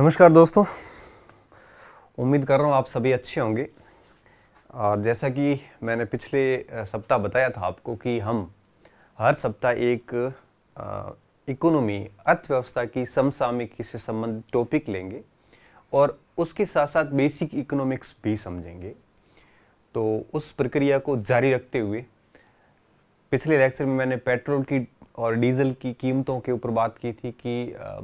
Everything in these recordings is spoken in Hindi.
नमस्कार दोस्तों उम्मीद कर रहा हूँ आप सभी अच्छे होंगे और जैसा कि मैंने पिछले सप्ताह बताया था आपको कि हम हर सप्ताह एक इकोनॉमी अर्थव्यवस्था की समसामयिक से संबंधित टॉपिक लेंगे और उसके साथ साथ बेसिक इकोनॉमिक्स भी समझेंगे तो उस प्रक्रिया को जारी रखते हुए पिछले लेक्चर में मैंने पेट्रोल की और डीजल की कीमतों के ऊपर बात की थी कि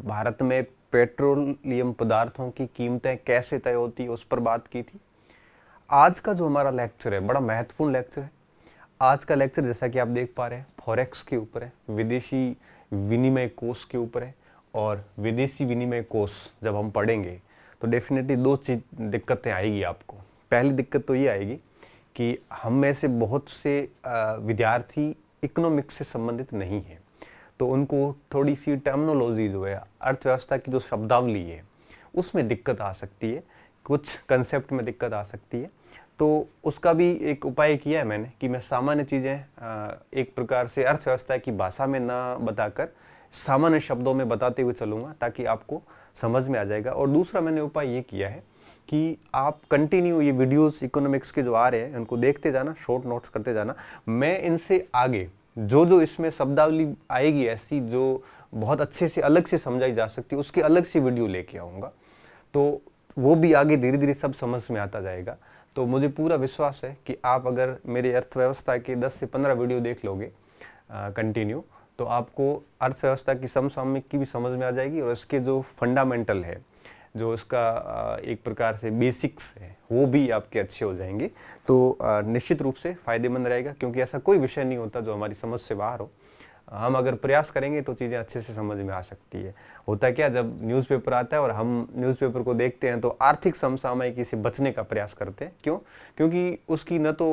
भारत में पेट्रोलियम पदार्थों की कीमतें कैसे तय होती है उस पर बात की थी आज का जो हमारा लेक्चर है बड़ा महत्वपूर्ण लेक्चर है आज का लेक्चर जैसा कि आप देख पा रहे हैं फॉरेक्स के ऊपर है विदेशी विनिमय कोष के ऊपर है और विदेशी विनिमय कोष जब हम पढ़ेंगे तो डेफिनेटली दो चीज दिक्कतें आएगी आपको पहली दिक्कत तो ये आएगी कि हम में से बहुत से विद्यार्थी इकोनॉमिक्स से संबंधित नहीं हैं तो उनको थोड़ी सी टर्मनोलॉजी जो है अर्थव्यवस्था की जो शब्दावली है उसमें दिक्कत आ सकती है कुछ कंसेप्ट में दिक्कत आ सकती है तो उसका भी एक उपाय किया है मैंने कि मैं सामान्य चीज़ें एक प्रकार से अर्थव्यवस्था की भाषा में ना बताकर सामान्य शब्दों में बताते हुए चलूँगा ताकि आपको समझ में आ जाएगा और दूसरा मैंने उपाय ये किया है कि आप कंटिन्यू ये वीडियोस इकोनॉमिक्स के जो आ रहे हैं उनको देखते जाना शॉर्ट नोट्स करते जाना मैं इनसे आगे जो जो इसमें शब्दावली आएगी ऐसी जो बहुत अच्छे से अलग से समझाई जा सकती है उसके अलग से वीडियो लेके आऊँगा तो वो भी आगे धीरे धीरे सब समझ में आता जाएगा तो मुझे पूरा विश्वास है कि आप अगर मेरे अर्थव्यवस्था के 10 से 15 वीडियो देख लोगे कंटिन्यू तो आपको अर्थव्यवस्था की समसामयिक की भी समझ में आ जाएगी और इसके जो फंडामेंटल है जो उसका एक प्रकार से बेसिक्स है वो भी आपके अच्छे हो जाएंगे तो निश्चित रूप से फ़ायदेमंद रहेगा क्योंकि ऐसा कोई विषय नहीं होता जो हमारी समझ से बाहर हो हम अगर प्रयास करेंगे तो चीज़ें अच्छे से समझ में आ सकती है होता क्या जब न्यूज़पेपर आता है और हम न्यूज़पेपर को देखते हैं तो आर्थिक समसामयिकी से बचने का प्रयास करते हैं क्यों क्योंकि उसकी न तो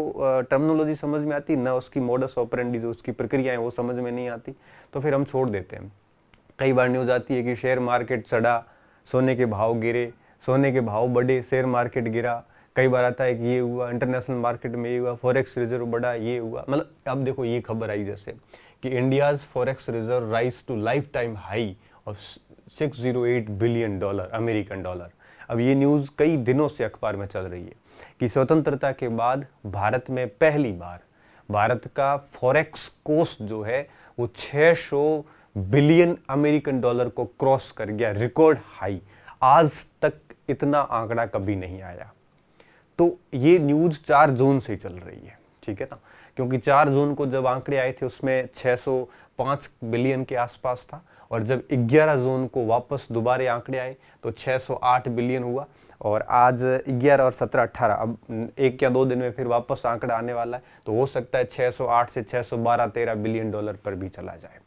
टर्मिनोलॉजी समझ में आती न उसकी मॉडस ऑपरेंडी जो उसकी प्रक्रियाएँ वो समझ में नहीं आती तो फिर हम छोड़ देते हैं कई बार न्यूज़ आती है कि शेयर मार्केट चढ़ा सोने के भाव गिरे सोने के भाव बढ़े शेयर मार्केट गिरा कई बार आता है कि ये हुआ इंटरनेशनल मार्केट में ये हुआ फॉरेक्स रिजर्व बढ़ा ये हुआ मतलब अब देखो ये खबर आई जैसे कि India's forex reserve rise to lifetime high of 608 billion dollar American dollar अब ये न्यूज़ कई दिनों से अखबार में चल रही है कि स्वतंत्रता के बाद भारत में पहली बार भारत का फॉरेक्स कोर्स जो है वो छः बिलियन अमेरिकन डॉलर को क्रॉस कर गया रिकॉर्ड हाई आज तक इतना आंकड़ा कभी नहीं आया तो ये न्यूज़ चार जून से चल रही है ठीक है ना क्योंकि चार जून को जब आंकड़े आए थे उसमें 605 बिलियन के आसपास था और जब 11 जून को वापस दोबारे आंकड़े आए तो 608 बिलियन हुआ और आज 11 और 17 18 अब एक या दो दिन में फिर वापस आंकड़ा आने वाला है तो हो सकता है 608 से 612 13 बिलियन डॉलर पर भी चला जाए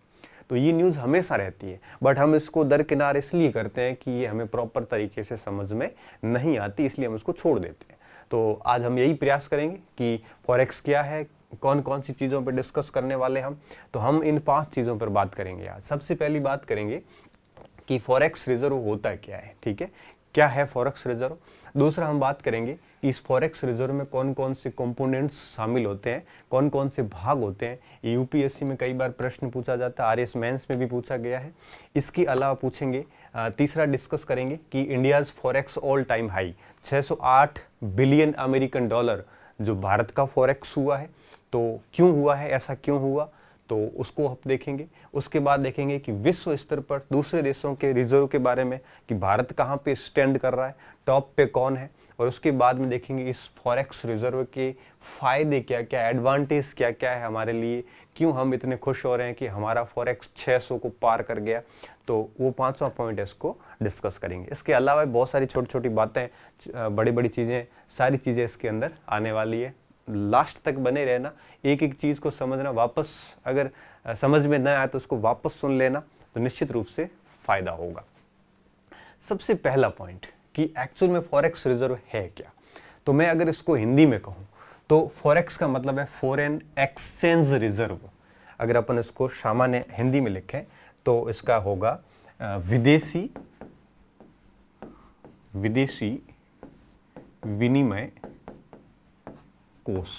तो ये न्यूज़ हमेशा रहती है बट हम इसको दरकिनार इसलिए करते हैं कि ये हमें प्रॉपर तरीके से समझ में नहीं आती इसलिए हम इसको छोड़ देते हैं तो आज हम यही प्रयास करेंगे कि फॉरेक्स क्या है कौन कौन सी चीज़ों पर डिस्कस करने वाले हम तो हम इन पांच चीज़ों पर बात करेंगे आज सबसे पहली बात करेंगे कि फॉरेक्स रिजर्व होता क्या है ठीक है क्या है फॉरेक्स रिजर्व दूसरा हम बात करेंगे कि इस फॉरेक्स रिजर्व में कौन कौन से कंपोनेंट्स शामिल होते हैं कौन कौन से भाग होते हैं यूपीएससी में कई बार प्रश्न पूछा जाता है आर एस मैंस में भी पूछा गया है इसके अलावा पूछेंगे तीसरा डिस्कस करेंगे कि India's forex all time high 608 billion American dollar जो भारत का फॉरेक्स हुआ है तो क्यों हुआ है ऐसा क्यों हुआ तो उसको हम देखेंगे उसके बाद देखेंगे कि विश्व स्तर पर दूसरे देशों के रिजर्व के बारे में कि भारत कहाँ पे स्टैंड कर रहा है टॉप पे कौन है और उसके बाद में देखेंगे इस फॉरेक्स रिजर्व के फ़ायदे क्या क्या एडवांटेज क्या क्या है हमारे लिए क्यों हम इतने खुश हो रहे हैं कि हमारा फॉरेक्स छः को पार कर गया तो वो पाँचवा पॉइंट है इसको डिस्कस करेंगे इसके अलावा बहुत सारी छोटी छोटी बातें बड़ी बड़ी चीज़ें सारी चीज़ें इसके अंदर आने वाली है लास्ट तक बने रहना एक एक चीज़ को समझना वापस अगर समझ में न आए तो उसको वापस सुन लेना तो निश्चित रूप से फ़ायदा होगा सबसे पहला पॉइंट कि एक्चुअल में फॉरेक्स रिजर्व है क्या तो मैं अगर इसको हिंदी में कहूँ तो फॉरेक्स का मतलब है फॉरेन एक्सचेंज रिजर्व अगर अपन इसको सामान्य हिंदी में लिखें तो इसका होगा विदेशी विदेशी विनिमय कोस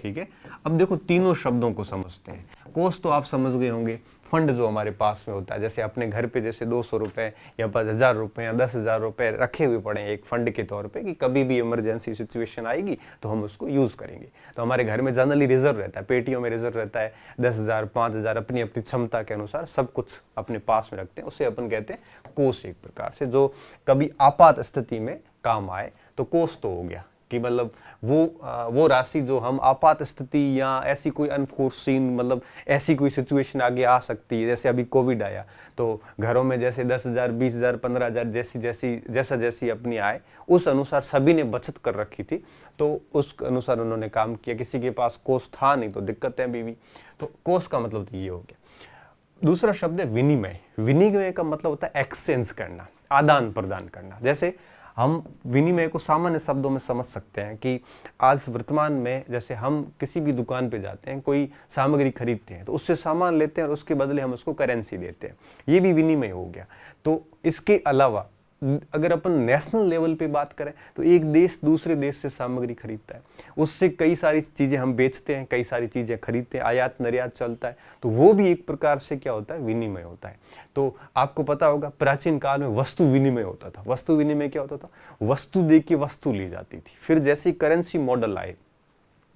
ठीक है अब देखो तीनों शब्दों को समझते हैं कोष तो आप समझ गए होंगे फंड जो हमारे पास में होता है जैसे अपने घर पे जैसे दो सौ रुपए या पाँच हज़ार रुपए या दस हज़ार रुपये रखे हुए पड़े एक फंड के तौर पे कि कभी भी इमरजेंसी सिचुएशन आएगी तो हम उसको यूज़ करेंगे तो हमारे घर में जनरली रिजर्व रहता है पेटियों में रिजर्व रहता है दस हज़ार पाँच हज़ार अपनी अपनी क्षमता के अनुसार सब कुछ अपने पास में रखते हैं उसे अपन कहते हैं कोष एक प्रकार से जो कभी आपात स्थिति में काम आए तो कोष तो हो गया कि मतलब वो आ, वो राशि जो हम आपात स्थिति या ऐसी कोई अनफोर्सिन मतलब ऐसी कोई सिचुएशन आगे आ सकती है जैसे अभी कोविड आया तो घरों में जैसे दस हज़ार बीस हज़ार पंद्रह हज़ार जैसी जैसी जैसा जैसी अपनी आए उस अनुसार सभी ने बचत कर रखी थी तो उस अनुसार उन्होंने काम किया किसी के पास कोष था नहीं तो दिक्कतें भी हुई तो कोष का मतलब तो ये हो गया दूसरा शब्द है विनिमय विनिमय का मतलब होता है एक्सचेंज करना आदान प्रदान करना जैसे हम विनिमय को सामान्य शब्दों में समझ सकते हैं कि आज वर्तमान में जैसे हम किसी भी दुकान पे जाते हैं कोई सामग्री खरीदते हैं तो उससे सामान लेते हैं और उसके बदले हम उसको करेंसी देते हैं ये भी विनिमय हो गया तो इसके अलावा अगर अपन नेशनल लेवल पे बात करें तो एक देश दूसरे देश से सामग्री खरीदता है उससे कई सारी चीज़ें हम बेचते हैं कई सारी चीज़ें खरीदते हैं आयात निर्यात चलता है तो वो भी एक प्रकार से क्या होता है विनिमय होता है तो आपको पता होगा प्राचीन काल में वस्तु विनिमय होता था वस्तु विनिमय क्या होता था वस्तु दे के वस्तु ली जाती थी फिर जैसे करेंसी मॉडल आए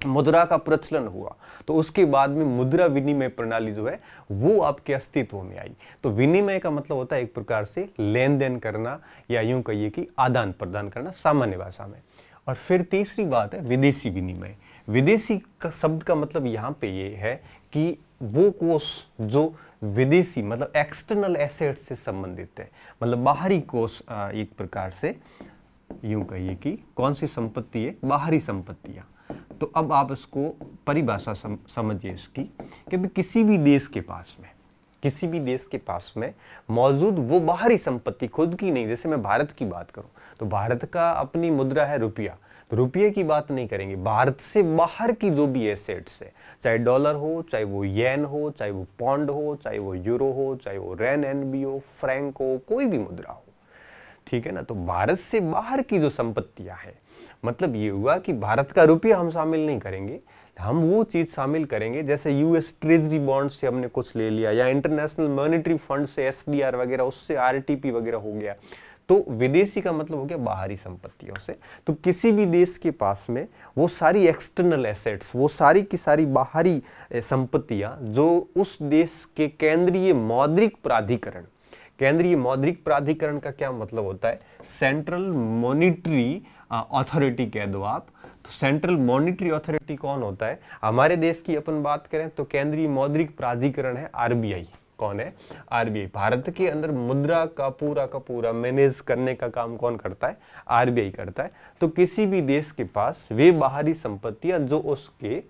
मुद्रा का प्रचलन हुआ तो उसके बाद में मुद्रा विनिमय प्रणाली जो है वो आपके अस्तित्व में आई तो विनिमय का मतलब होता है एक प्रकार से लेन देन करना या यूं कहिए कि आदान प्रदान करना सामान्य भाषा में और फिर तीसरी बात है विदेशी विनिमय विदेशी का शब्द का मतलब यहाँ पे ये है कि वो कोष जो विदेशी मतलब एक्सटर्नल एसेट से संबंधित है मतलब बाहरी कोष एक प्रकार से यूं कहिए कि कौन सी संपत्ति है बाहरी संपत्तियाँ तो अब आप इसको परिभाषा सम, समझिए इसकी कि भी किसी भी देश के पास में किसी भी देश के पास में मौजूद वो बाहरी संपत्ति खुद की नहीं जैसे मैं भारत की बात करूं तो भारत का अपनी मुद्रा है रुपया तो रुपये की बात नहीं करेंगे भारत से बाहर की जो भी एसेट्स है चाहे डॉलर हो चाहे वो येन हो चाहे वो पौंड हो चाहे वो यूरो हो चाहे वो रेन एन बी हो फ्रेंक हो कोई भी मुद्रा हो ठीक है ना तो भारत से बाहर की जो संपत्तियां हैं मतलब ये हुआ कि भारत का रुपया हम शामिल नहीं करेंगे हम वो चीज़ शामिल करेंगे जैसे यूएस ट्रेजरी बॉन्ड से हमने कुछ ले लिया या इंटरनेशनल मॉनेटरी फंड से एसडीआर वगैरह उससे आरटीपी वगैरह हो गया तो विदेशी का मतलब हो गया बाहरी संपत्तियों से तो किसी भी देश के पास में वो सारी एक्सटर्नल एसेट्स वो सारी की सारी बाहरी संपत्तियां जो उस देश के केंद्रीय मौद्रिक प्राधिकरण केंद्रीय मौद्रिक प्राधिकरण का क्या मतलब होता है सेंट्रल मॉनिटरी अथॉरिटी कह दो आप तो सेंट्रल मॉनिटरी अथॉरिटी कौन होता है हमारे देश की अपन बात करें तो केंद्रीय मौद्रिक प्राधिकरण है आरबीआई कौन है आरबीआई भारत के अंदर मुद्रा का पूरा का पूरा मैनेज करने का काम कौन करता है आरबीआई करता है तो किसी भी देश के पास वे बाहरी संपत्तियां जो उसके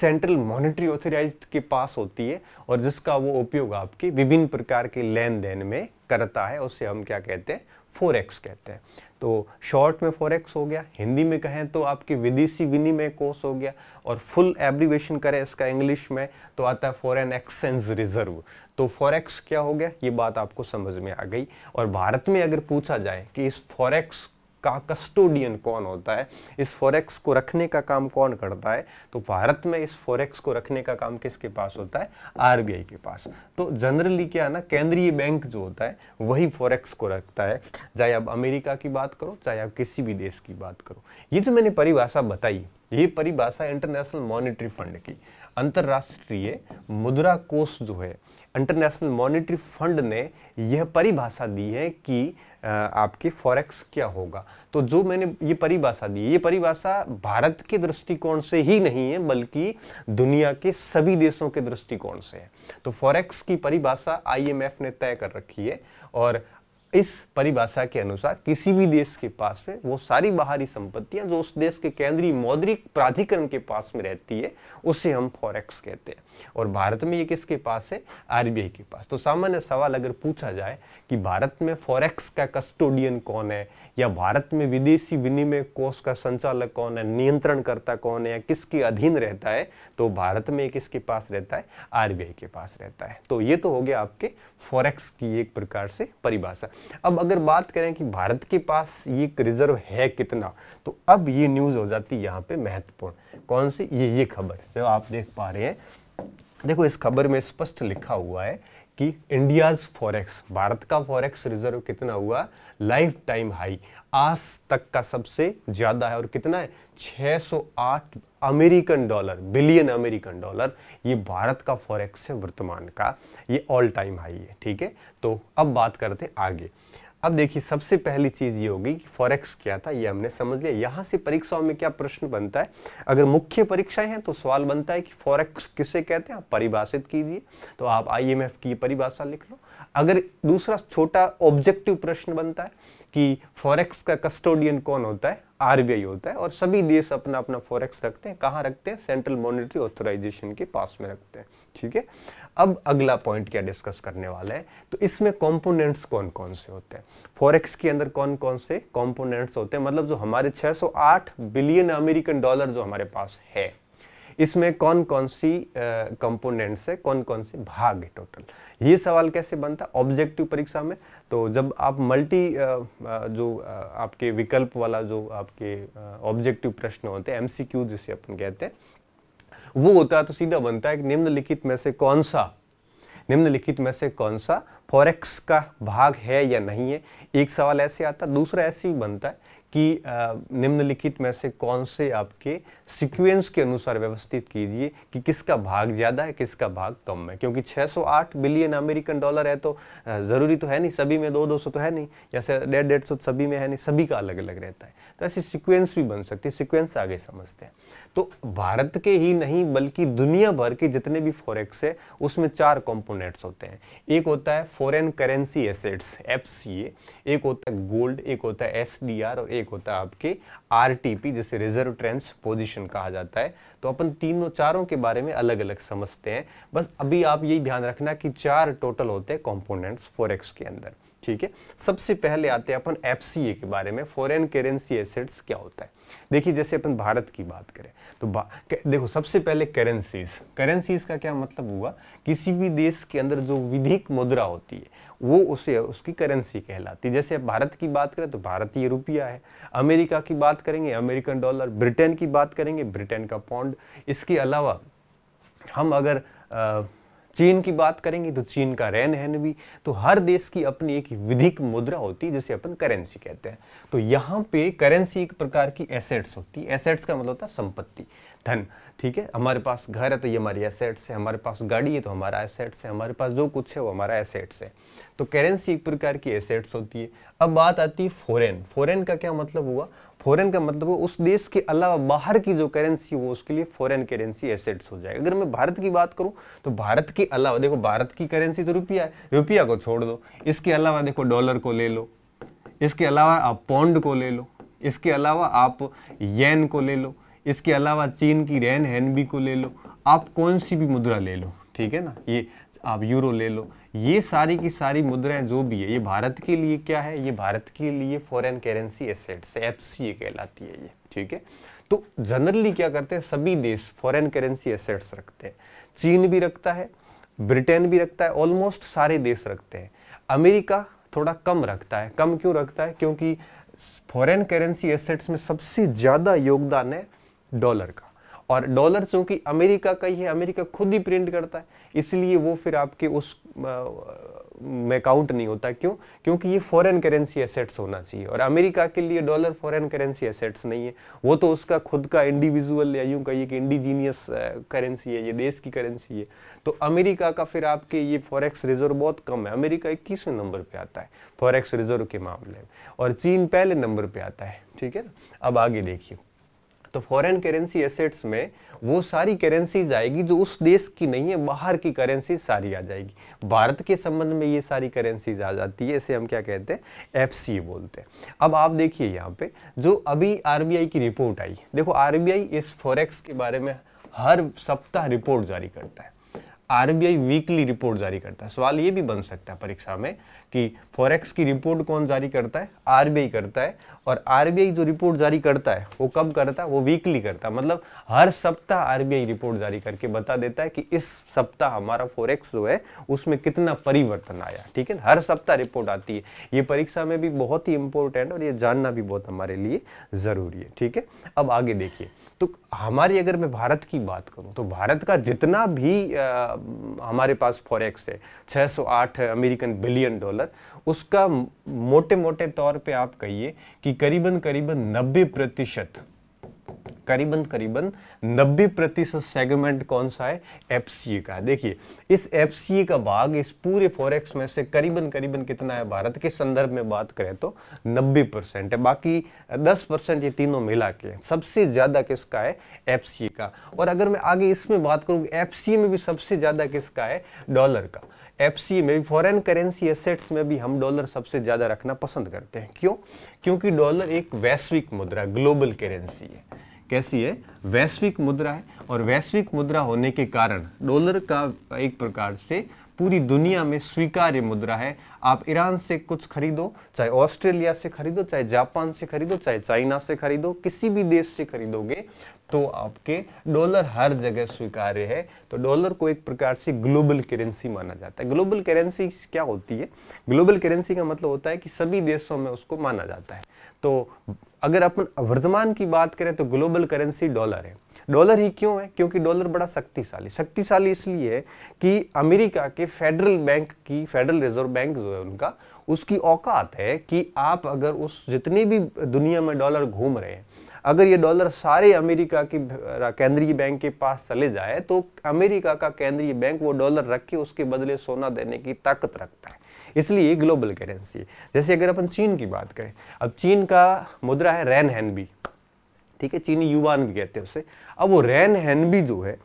सेंट्रल मॉनिटरी ऑथोराइज के पास होती है और जिसका वो उपयोग आपके विभिन्न प्रकार के लेन देन में करता है उसे हम क्या कहते हैं फोरेक्स कहते हैं तो शॉर्ट में फोरेक्स हो गया हिंदी में कहें तो आपके विदेशी विनिमय कोष हो गया और फुल एब्रीवेशन करें इसका इंग्लिश में तो आता है फॉरेन एक्सचेंज रिजर्व तो फॉरेक्स क्या हो गया ये बात आपको समझ में आ गई और भारत में अगर पूछा जाए कि इस फॉरेक्स का कस्टोडियन कौन होता है इस फॉरेक्स को रखने का काम कौन करता है तो भारत में इस फॉरेक्स को रखने का काम किसके पास होता है आरबीआई के पास तो जनरली क्या है ना केंद्रीय बैंक जो होता है वही फॉरेक्स को रखता है चाहे आप अमेरिका की बात करो चाहे आप किसी भी देश की बात करो ये जो मैंने परिभाषा बताई ये परिभाषा इंटरनेशनल मॉनिटरी फंड की अंतर्राष्ट्रीय मुद्रा कोष जो है इंटरनेशनल मॉनिटरी फंड ने यह परिभाषा दी है कि आपके फॉरेक्स क्या होगा तो जो मैंने ये परिभाषा दी ये परिभाषा भारत के दृष्टिकोण से ही नहीं है बल्कि दुनिया के सभी देशों के दृष्टिकोण से है तो फॉरेक्स की परिभाषा आईएमएफ ने तय कर रखी है और इस परिभाषा के अनुसार किसी भी देश के पास में वो सारी बाहरी संपत्तियां जो उस देश के केंद्रीय मौद्रिक प्राधिकरण के पास में रहती है उसे हम फॉरेक्स कहते हैं और भारत में ये किसके पास है आरबीआई के पास तो सामान्य सवाल अगर पूछा जाए कि भारत में फॉरेक्स का कस्टोडियन कौन है या भारत में विदेशी विनिमय कोष का संचालक कौन है नियंत्रणकर्ता कौन है या किसके अधीन रहता है तो भारत में किसके पास रहता है आरबीआई के पास रहता है तो ये तो हो गया आपके फॉरेक्स की एक प्रकार से परिभाषा अब अगर बात करें कि भारत के पास ये रिजर्व है कितना तो अब ये न्यूज़ हो जाती है यहाँ पे महत्वपूर्ण कौन सी ये ये खबर जो आप देख पा रहे हैं देखो इस खबर में स्पष्ट लिखा हुआ है कि इंडियाज फॉरेक्स भारत का फॉरेक्स रिजर्व कितना हुआ लाइफ टाइम हाई आज तक का सबसे ज़्यादा है और कितना है 608 American dollar billion American dollar ये भारत का फॉरेक्स है वर्तमान का ये ऑल टाइम हाई है ठीक है तो अब बात करते आगे अब देखिए सबसे पहली चीज ये होगी कि फॉरेक्स क्या था ये हमने समझ लिया यहां से परीक्षाओं में क्या प्रश्न बनता है अगर मुख्य परीक्षाएं हैं तो सवाल बनता है कि फॉरेक्स किसे कहते हैं आप परिभाषित कीजिए तो आप आईएमएफ की परिभाषा लिख लो अगर दूसरा छोटा ऑब्जेक्टिव प्रश्न बनता है कि फॉरेक्स का कस्टोडियन कौन होता है आरबीआई होता है और सभी देश अपना अपना फॉरेक्स रखते हैं कहाँ रखते हैं सेंट्रल मॉनिटरी ऑथोराइजेशन के पास में रखते हैं ठीक है अब अगला पॉइंट क्या डिस्कस करने वाला है तो इसमें कंपोनेंट्स कौन कौन से होते हैं फॉरेक्स के अंदर कौन कौन से कंपोनेंट्स होते हैं मतलब जो हमारे 608 बिलियन अमेरिकन डॉलर जो हमारे पास है इसमें कौन कौन सी कंपोनेंट्स है कौन कौन से भाग है टोटल ये सवाल कैसे बनता है ऑब्जेक्टिव परीक्षा में तो जब आप मल्टी जो आपके विकल्प वाला जो आपके ऑब्जेक्टिव प्रश्न होते हैं एमसीक्यू जिसे अपन कहते हैं वो होता है तो सीधा बनता है कि निम्नलिखित में से कौन सा निम्नलिखित में से कौन सा फॉरेक्स का भाग है या नहीं है एक सवाल ऐसे आता दूसरा ऐसे ही बनता है कि निम्नलिखित में से कौन से आपके सीक्वेंस के अनुसार व्यवस्थित कीजिए कि किसका भाग ज़्यादा है किसका भाग कम है क्योंकि 608 बिलियन अमेरिकन डॉलर है तो ज़रूरी तो है नहीं सभी में दो दो सौ तो है नहीं जैसे डेढ़ डेढ़ सौ तो सभी में है नहीं सभी का अलग अलग रहता है तो ऐसी सिक्वेंस भी बन सकती है सिक्वेंस आगे समझते हैं तो भारत के ही नहीं बल्कि दुनिया भर के जितने भी फॉरेक्स है उसमें चार कॉम्पोनेट्स होते हैं एक होता है फॉरेन करेंसी एसेट्स एफ एक होता है गोल्ड एक होता है एस और एक एक होता है आपके आरटीपी जिसे रिजर्व ट्रेंस ट्रांसपोजिशन कहा जाता है तो अपन तीनों चारों के बारे में अलग अलग समझते हैं बस अभी आप यही ध्यान रखना कि चार टोटल होते हैं कॉम्पोनेंट्स फोरेक्स के अंदर ठीक है सबसे पहले आते हैं अपन एफ के बारे में फॉरेन करेंसी एसेट्स क्या होता है देखिए जैसे अपन भारत की बात करें तो देखो सबसे पहले करेंसीज करेंसीज का क्या मतलब हुआ किसी भी देश के अंदर जो विधिक मुद्रा होती है वो उसे उसकी करेंसी कहलाती है जैसे भारत की बात करें तो भारतीय रुपया है अमेरिका की बात करेंगे अमेरिकन डॉलर ब्रिटेन की बात करेंगे ब्रिटेन का पौंड इसके अलावा हम अगर चीन की बात करेंगे तो चीन का रहन हैन भी तो हर देश की अपनी एक विधिक मुद्रा होती है जिसे अपन करेंसी कहते हैं तो यहाँ पे करेंसी एक प्रकार की एसेट्स होती है एसेट्स का मतलब होता है संपत्ति धन ठीक है हमारे पास घर है तो ये हमारी एसेट्स है हमारे पास गाड़ी है तो हमारा एसेट्स है हमारे पास जो कुछ है वो हमारा एसेट्स है तो करेंसी एक प्रकार की एसेट्स होती है अब बात आती है फॉरेन फॉरेन का क्या मतलब हुआ फॉरेन का मतलब हुआ उस देश के अलावा बाहर की जो करेंसी वो उसके लिए फॉरेन करेंसी एसेट्स हो जाएगा अगर मैं भारत की बात करूँ तो भारत के अलावा देखो भारत की करेंसी तो रुपया है रुपया को छोड़ दो इसके अलावा देखो डॉलर को ले लो इसके अलावा आप पौंड को ले लो इसके अलावा आप येन को ले लो इसके अलावा चीन की रैन हैनबी को ले लो आप कौन सी भी मुद्रा ले लो ठीक है ना ये आप यूरो ले लो ये सारी की सारी मुद्राएं जो भी है ये भारत के लिए क्या है ये भारत के लिए foreign currency assets F C कहलाती है ये ठीक है तो जनरली क्या करते हैं सभी देश फॉरेन करेंसी एसेट्स रखते हैं चीन भी रखता है ब्रिटेन भी रखता है ऑलमोस्ट सारे देश रखते हैं अमेरिका थोड़ा कम रखता है कम क्यों रखता है क्योंकि फॉरेन करेंसी एसेट्स में सबसे ज़्यादा योगदान है डॉलर का और डॉलर चूंकि अमेरिका का ही है अमेरिका खुद ही प्रिंट करता है इसलिए वो फिर आपके उस में काउंट नहीं होता क्यों क्योंकि ये फॉरेन करेंसी एसेट्स होना चाहिए और अमेरिका के लिए डॉलर फॉरेन करेंसी एसेट्स नहीं है वो तो उसका खुद का इंडिविजुअल या यूं कहिए कि इंडिजीनियस करेंसी है ये देश की करेंसी है तो अमेरिका का फिर आपके ये फॉरेक्स रिजर्व बहुत कम है अमेरिका इक्कीसवें नंबर पर आता है फॉरेक्स रिजर्व के मामले में और चीन पहले नंबर पर आता है ठीक है ना अब आगे देखिए तो फॉरेन करेंसी एसेट्स में वो सारी करेंसीज आएगी जो उस देश की नहीं है बाहर की करेंसी सारी आ जाएगी भारत के संबंध में ये सारी करेंसीज आ जाती है इसे हम क्या कहते हैं एफ बोलते हैं अब आप देखिए यहाँ पे जो अभी आर की रिपोर्ट आई देखो आर इस फॉरेक्स के बारे में हर सप्ताह रिपोर्ट जारी करता है आरबीआई वीकली रिपोर्ट जारी करता है सवाल ये भी बन सकता है परीक्षा में कि फॉरेक्स की रिपोर्ट कौन जारी करता है आरबीआई करता है और आरबीआई जो रिपोर्ट जारी करता है वो कब करता है वो वीकली करता है मतलब हर सप्ताह आरबीआई रिपोर्ट जारी करके बता देता है कि इस सप्ताह हमारा फोरेक्स जो है उसमें कितना परिवर्तन आया ठीक है हर सप्ताह रिपोर्ट आती है ये परीक्षा में भी बहुत ही इंपॉर्टेंट और ये जानना भी बहुत हमारे लिए ज़रूरी है ठीक है अब आगे देखिए तो हमारी अगर मैं भारत की बात करूँ तो भारत का जितना भी आ, हमारे पास फॉरेक्स है 608 अमेरिकन बिलियन डॉलर उसका मोटे मोटे तौर पे आप कहिए कि करीबन करीबन 90 प्रतिशत करीबन करीबन 90 प्रतिशत सेगमेंट कौन सा है एफ का देखिए इस एफ का भाग इस पूरे फॉरेक्स में से करीबन करीबन कितना है भारत के संदर्भ में बात करें तो 90 परसेंट है बाकी 10 परसेंट ये तीनों मिला के सबसे ज़्यादा किसका है एफ का और अगर मैं आगे इसमें बात करूँ एफ में भी सबसे ज़्यादा किसका है डॉलर का एफ में भी फॉरेन करेंसी एसेट्स में भी हम डॉलर सबसे ज़्यादा रखना पसंद करते हैं क्यों क्योंकि डॉलर एक वैश्विक मुद्रा ग्लोबल करेंसी है कैसी है वैश्विक मुद्रा है और वैश्विक मुद्रा होने के कारण डॉलर का एक प्रकार से पूरी दुनिया में स्वीकार्य मुद्रा है आप ईरान से कुछ खरीदो चाहे ऑस्ट्रेलिया से खरीदो चाहे जापान से खरीदो चाहे चाइना से खरीदो किसी भी देश से खरीदोगे तो आपके डॉलर हर जगह स्वीकार्य है तो डॉलर को एक प्रकार से ग्लोबल करेंसी माना जाता है ग्लोबल करेंसी क्या होती है ग्लोबल करेंसी का मतलब होता है कि सभी देशों में उसको माना जाता है तो अगर अपन वर्तमान की बात करें तो ग्लोबल करेंसी डॉलर है डॉलर ही क्यों है क्योंकि डॉलर बड़ा शक्तिशाली शक्तिशाली इसलिए कि अमेरिका के फेडरल बैंक की फेडरल रिजर्व बैंक जो है उनका उसकी औकात है कि आप अगर उस जितनी भी दुनिया में डॉलर घूम रहे हैं अगर ये डॉलर सारे अमेरिका की केंद्रीय बैंक के पास चले जाए तो अमेरिका का केंद्रीय बैंक वो डॉलर रख के उसके बदले सोना देने की ताकत रखता है इसलिए ग्लोबल करेंसी जैसे अगर अपन चीन की बात करें अब चीन का मुद्रा है रैन भी ठीक है चीनी युवान भी कहते हैं उसे अब वो रैन हैनबी जो है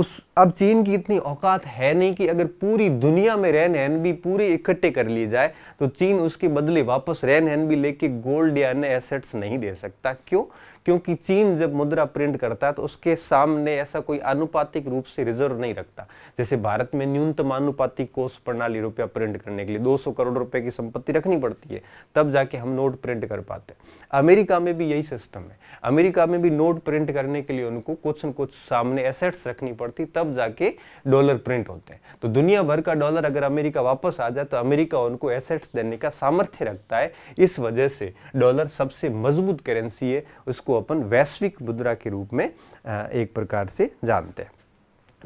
उस अब चीन की इतनी औकात है नहीं कि अगर पूरी दुनिया में रैन हैनबी पूरे इकट्ठे कर लिए जाए तो चीन उसके बदले वापस रैन हैनबी लेके गोल्ड या अन्य एसेट्स नहीं दे सकता क्यों क्योंकि चीन जब मुद्रा प्रिंट करता है तो उसके सामने ऐसा कोई आनुपातिक रूप से रिजर्व नहीं रखता जैसे भारत में न्यूनतम आनुपातिक कोष प्रणाली रुपया प्रिंट करने के लिए 200 करोड़ रुपए की संपत्ति रखनी पड़ती है तब जाके हम नोट प्रिंट कर पाते हैं अमेरिका में भी यही सिस्टम है अमेरिका में भी नोट प्रिंट करने के लिए उनको कुछ न कुछ सामने एसेट्स रखनी पड़ती तब जाके डॉलर प्रिंट होते हैं तो दुनिया भर का डॉलर अगर अमेरिका वापस आ जाए तो अमेरिका उनको एसेट्स देने का सामर्थ्य रखता है इस वजह से डॉलर सबसे मजबूत करेंसी है उसको अपन वैश्विक मुद्रा के रूप में एक प्रकार से जानते हैं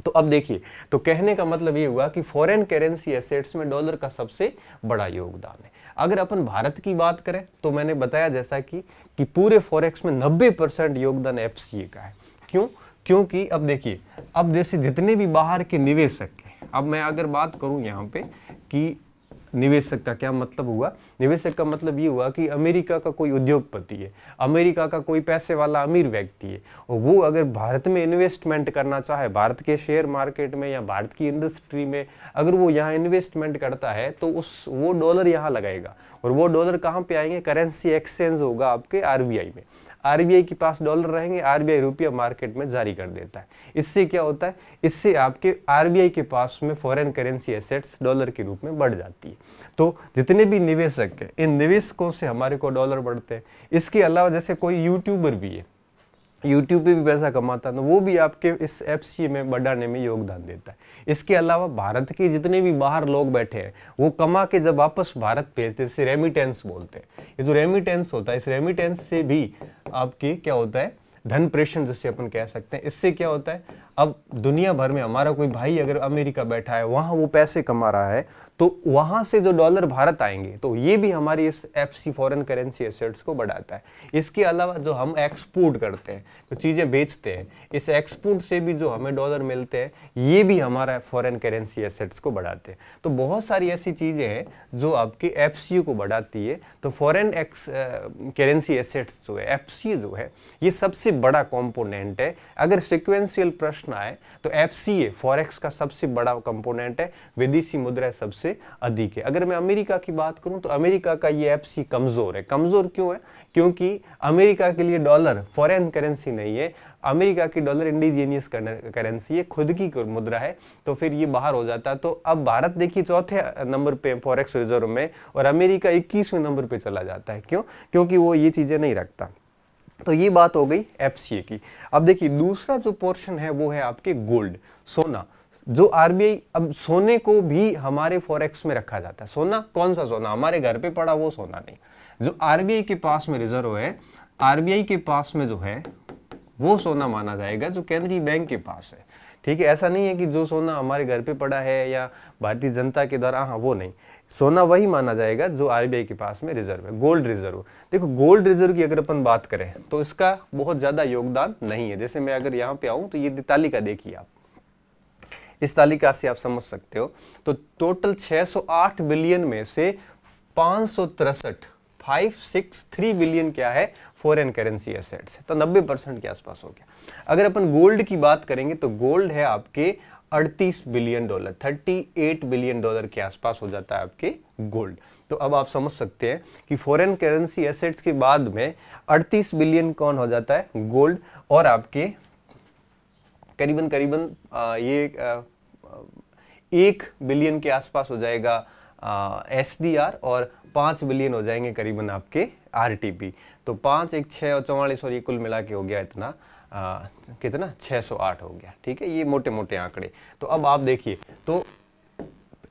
तो अब देखिए तो कहने का मतलब ये हुआ कि फॉरेन करेंसी एसेट्स में डॉलर का सबसे बड़ा योगदान है अगर अपन भारत की बात करें तो मैंने बताया जैसा कि कि पूरे फॉरेक्स में 90 परसेंट योगदान एफ का है क्यों क्योंकि अब देखिए अब जैसे जितने भी बाहर के निवेशक हैं अब मैं अगर बात करूं यहाँ पे कि निवेशक का क्या मतलब हुआ निवेशक का मतलब ये हुआ कि अमेरिका का कोई उद्योगपति है अमेरिका का कोई पैसे वाला अमीर व्यक्ति है और वो अगर भारत में इन्वेस्टमेंट करना चाहे भारत के शेयर मार्केट में या भारत की इंडस्ट्री में अगर वो यहाँ इन्वेस्टमेंट करता है तो उस वो डॉलर यहाँ लगाएगा और वो डॉलर कहाँ पर आएंगे करेंसी एक्सचेंज होगा आपके आर में आर के पास डॉलर रहेंगे आर रुपया मार्केट में जारी कर देता है इससे क्या होता है इससे आपके आर के पास में फॉरेन करेंसी एसेट्स डॉलर के रूप में बढ़ जाती है तो जितने भी निवेशक हैं इन निवेशकों से हमारे को डॉलर बढ़ते हैं इसके अलावा जैसे कोई यूट्यूबर भी है यूट्यूब पे भी पैसा कमाता है तो वो भी आपके इस एफ में बढ़ाने में योगदान देता है इसके अलावा भारत के जितने भी बाहर लोग बैठे हैं वो कमा के जब वापस भारत भेजते हैं रेमिटेंस बोलते हैं ये जो रेमिटेंस होता है इस रेमिटेंस से भी आपके क्या होता है धन प्रेषण जिसे अपन कह सकते हैं इससे क्या होता है अब दुनिया भर में हमारा कोई भाई अगर अमेरिका बैठा है वहाँ वो पैसे कमा रहा है तो वहां से जो डॉलर भारत आएंगे तो ये भी हमारी इस F C foreign currency assets को बढ़ाता है इसके अलावा जो हम एक्सपोर्ट करते हैं जो चीज़ें बेचते हैं इस एक्सपोर्ट से भी जो हमें डॉलर मिलते हैं ये भी हमारा फॉरेन करेंसी एसेट्स को बढ़ाते हैं तो बहुत सारी ऐसी चीज़ें हैं जो आपके एफ सी को बढ़ाती है तो फॉरन एक्स करेंसी एसेट्स जो है एफ जो है ये सबसे बड़ा कॉम्पोनेंट है अगर सिक्वेंशियल प्रश्न आए तो एफ सी का सबसे बड़ा कंपोनेंट है विदेशी मुद्रा सबसे से अधिक है अगर मैं अमेरिका की बात करूं तो अमेरिका का ये एफ सी कमज़ोर है कमज़ोर क्यों है क्योंकि अमेरिका के लिए डॉलर फॉरेन करेंसी नहीं है अमेरिका की डॉलर इंडिजीनियस करेंसी है खुद की मुद्रा है तो फिर ये बाहर हो जाता तो अब भारत देखिए चौथे नंबर पे फॉरेक्स रिजर्व में और अमेरिका इक्कीसवें नंबर पे चला जाता है क्यों क्योंकि वो ये चीज़ें नहीं रखता तो ये बात हो गई एफ की अब देखिए दूसरा जो पोर्शन है वो है आपके गोल्ड सोना जो आरबीआई अब सोने को भी हमारे फॉरेक्स में रखा जाता है सोना कौन सा सोना हमारे घर पे पड़ा वो सोना नहीं जो आरबीआई के पास में रिजर्व है आरबीआई के पास में जो है वो सोना माना जाएगा जो केंद्रीय बैंक के पास है ठीक है ऐसा नहीं है कि जो सोना हमारे घर पे पड़ा है या भारतीय जनता के द्वारा हाँ वो नहीं सोना वही माना जाएगा जो आरबीआई के पास में रिजर्व है गोल्ड रिजर्व देखो गोल्ड रिजर्व की अगर अपन बात करें तो इसका बहुत ज़्यादा योगदान नहीं है जैसे मैं अगर यहाँ पे आऊँ तो ये तालिका देखिए आप इस तालिका से आप समझ सकते हो तो टोटल 608 बिलियन में से पाँच सौ तिरसठ फाइव सिक्स बिलियन क्या है फॉरेन करेंसी एसेट्स तो 90 परसेंट के आसपास हो गया अगर अपन गोल्ड की बात करेंगे तो गोल्ड है आपके 38 बिलियन डॉलर 38 बिलियन डॉलर के आसपास हो जाता है आपके गोल्ड तो अब आप समझ सकते हैं कि फॉरेन करेंसी एसेट्स के बाद में 38 बिलियन कौन हो जाता है गोल्ड और आपके करीबन करीबन ये एक बिलियन के आसपास हो जाएगा एस डी आर और पाँच बिलियन हो जाएंगे करीबन आपके आर टी पी तो पाँच एक छः और चौवालीस और ये कुल मिला के हो गया इतना आ, कितना 608 हो गया ठीक है ये मोटे मोटे आंकड़े तो अब आप देखिए तो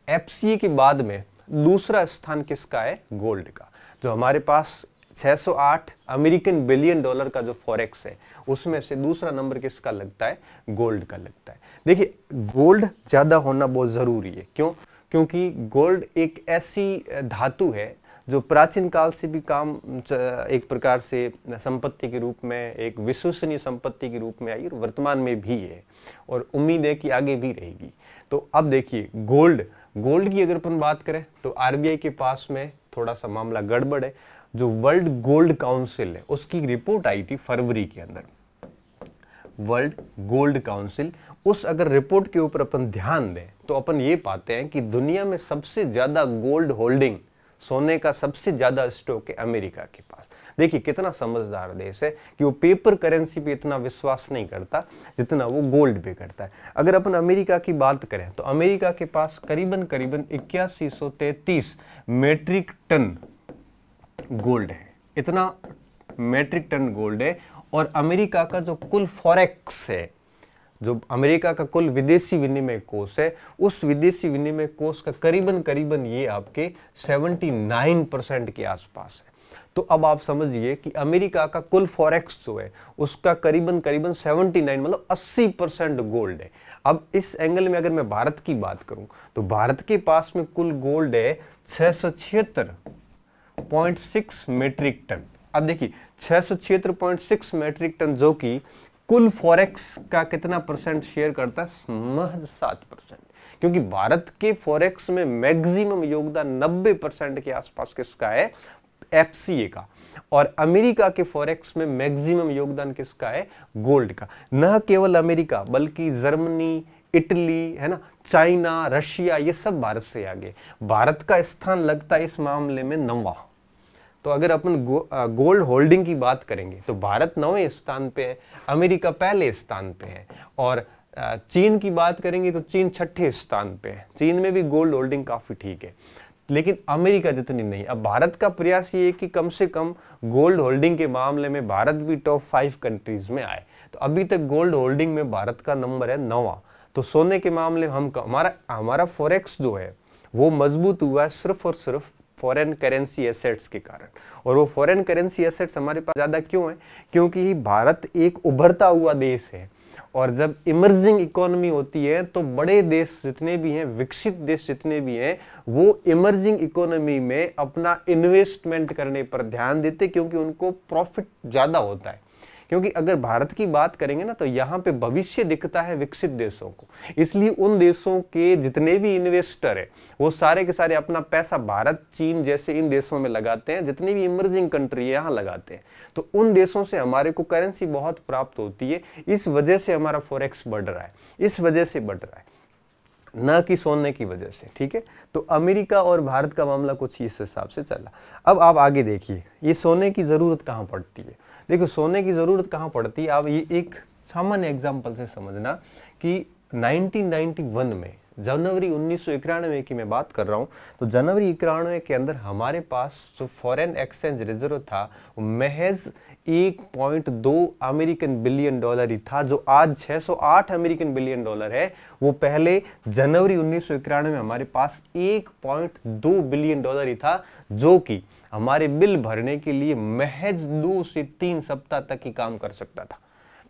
एफ e के बाद में दूसरा स्थान किसका है गोल्ड का जो हमारे पास 608 अमेरिकन बिलियन डॉलर का जो फॉरेक्स है उसमें से दूसरा नंबर किसका लगता है गोल्ड का लगता है देखिए गोल्ड ज़्यादा होना बहुत ज़रूरी है क्यों क्योंकि गोल्ड एक ऐसी धातु है जो प्राचीन काल से भी काम एक प्रकार से संपत्ति के रूप में एक विश्वसनीय संपत्ति के रूप में आई और वर्तमान में भी है और उम्मीद है कि आगे भी रहेगी तो अब देखिए गोल्ड गोल्ड की अगर अपन बात करें तो आरबीआई के पास में थोड़ा सा मामला गड़बड़ है जो वर्ल्ड गोल्ड काउंसिल है उसकी रिपोर्ट आई थी फरवरी के अंदर वर्ल्ड गोल्ड काउंसिल उस अगर रिपोर्ट के ऊपर अपन ध्यान दें तो अपन ये पाते हैं कि दुनिया में सबसे ज़्यादा गोल्ड होल्डिंग सोने का सबसे ज़्यादा स्टॉक है अमेरिका के पास देखिए कितना समझदार देश है कि वो पेपर करेंसी पे इतना विश्वास नहीं करता जितना वो गोल्ड पे करता है अगर अपन अमेरिका की बात करें तो अमेरिका के पास करीबन करीबन इक्यासी मेट्रिक टन गोल्ड है इतना मेट्रिक टन गोल्ड है और अमेरिका का जो कुल फॉरेक्स है जो अमेरिका का कुल विदेशी विनिमय कोष है उस विदेशी विनिमय कोष का करीबन करीबन ये आपके 79 परसेंट के आसपास है तो अब आप समझिए कि अमेरिका का कुल फॉरेक्स जो है उसका करीबन करीबन 79 मतलब 80 परसेंट गोल्ड है अब इस एंगल में अगर मैं भारत की बात करूं तो भारत के पास में कुल गोल्ड है छह 6.6 मेट्रिक टन अब देखिए छः मेट्रिक टन जो कि कुल फॉरेक्स का कितना परसेंट शेयर करता है महज सात परसेंट क्योंकि भारत के फॉरेक्स में मैक्सिमम योगदान 90 परसेंट के आसपास किसका है एफसीए का और अमेरिका के फॉरेक्स में मैक्सिमम योगदान किसका है गोल्ड का न केवल अमेरिका बल्कि जर्मनी इटली है ना चाइना रशिया ये सब भारत से आगे भारत का स्थान लगता है इस मामले में नवा तो अगर अपन गो, गोल्ड होल्डिंग की बात करेंगे तो भारत नवे स्थान पे है अमेरिका पहले स्थान पे है और चीन की बात करेंगे तो चीन छठे स्थान पे है चीन में भी गोल्ड होल्डिंग काफ़ी ठीक है लेकिन अमेरिका जितनी नहीं अब भारत का प्रयास ये है कि कम से कम गोल्ड होल्डिंग के मामले में भारत भी टॉप फाइव कंट्रीज में आए तो अभी तक गोल्ड होल्डिंग में भारत का नंबर है नवा तो सोने के मामले हम हमारा हमारा फॉरेक्स जो है वो मजबूत हुआ है सिर्फ और सिर्फ फॉरेन करेंसी एसेट्स के कारण और वो फॉरेन करेंसी एसेट्स हमारे पास ज़्यादा क्यों है क्योंकि भारत एक उभरता हुआ देश है और जब इमर्जिंग इकोनॉमी होती है तो बड़े देश जितने भी हैं विकसित देश जितने भी हैं वो इमर्जिंग इकोनॉमी में अपना इन्वेस्टमेंट करने पर ध्यान देते क्योंकि उनको प्रॉफिट ज़्यादा होता है क्योंकि अगर भारत की बात करेंगे ना तो यहाँ पे भविष्य दिखता है विकसित देशों को इसलिए उन देशों के जितने भी इन्वेस्टर है वो सारे के सारे अपना पैसा भारत चीन जैसे इन देशों में लगाते हैं जितनी भी इमर्जिंग कंट्री है यहाँ लगाते हैं तो उन देशों से हमारे को करेंसी बहुत प्राप्त होती है इस वजह से हमारा फॉरेक्स बढ़ रहा है इस वजह से बढ़ रहा है न कि सोने की वजह से ठीक है तो अमेरिका और भारत का मामला कुछ इस हिसाब से चला अब आप आगे देखिए ये सोने की ज़रूरत कहाँ पड़ती है देखो सोने की ज़रूरत कहाँ पड़ती आप ये एक सामान्य एग्जाम्पल से समझना कि 1991 में जनवरी उन्नीस की मैं बात कर रहा हूँ तो जनवरी इक्यानवे के अंदर हमारे पास जो फॉरेन एक्सचेंज रिजर्व था वो महज एक पॉइंट दो अमेरिकन बिलियन डॉलर ही था जो आज 608 अमेरिकन बिलियन डॉलर है वो पहले जनवरी उन्नीस में हमारे पास एक पॉइंट दो बिलियन डॉलर ही था जो कि हमारे बिल भरने के लिए महज दो से तीन सप्ताह तक ही काम कर सकता था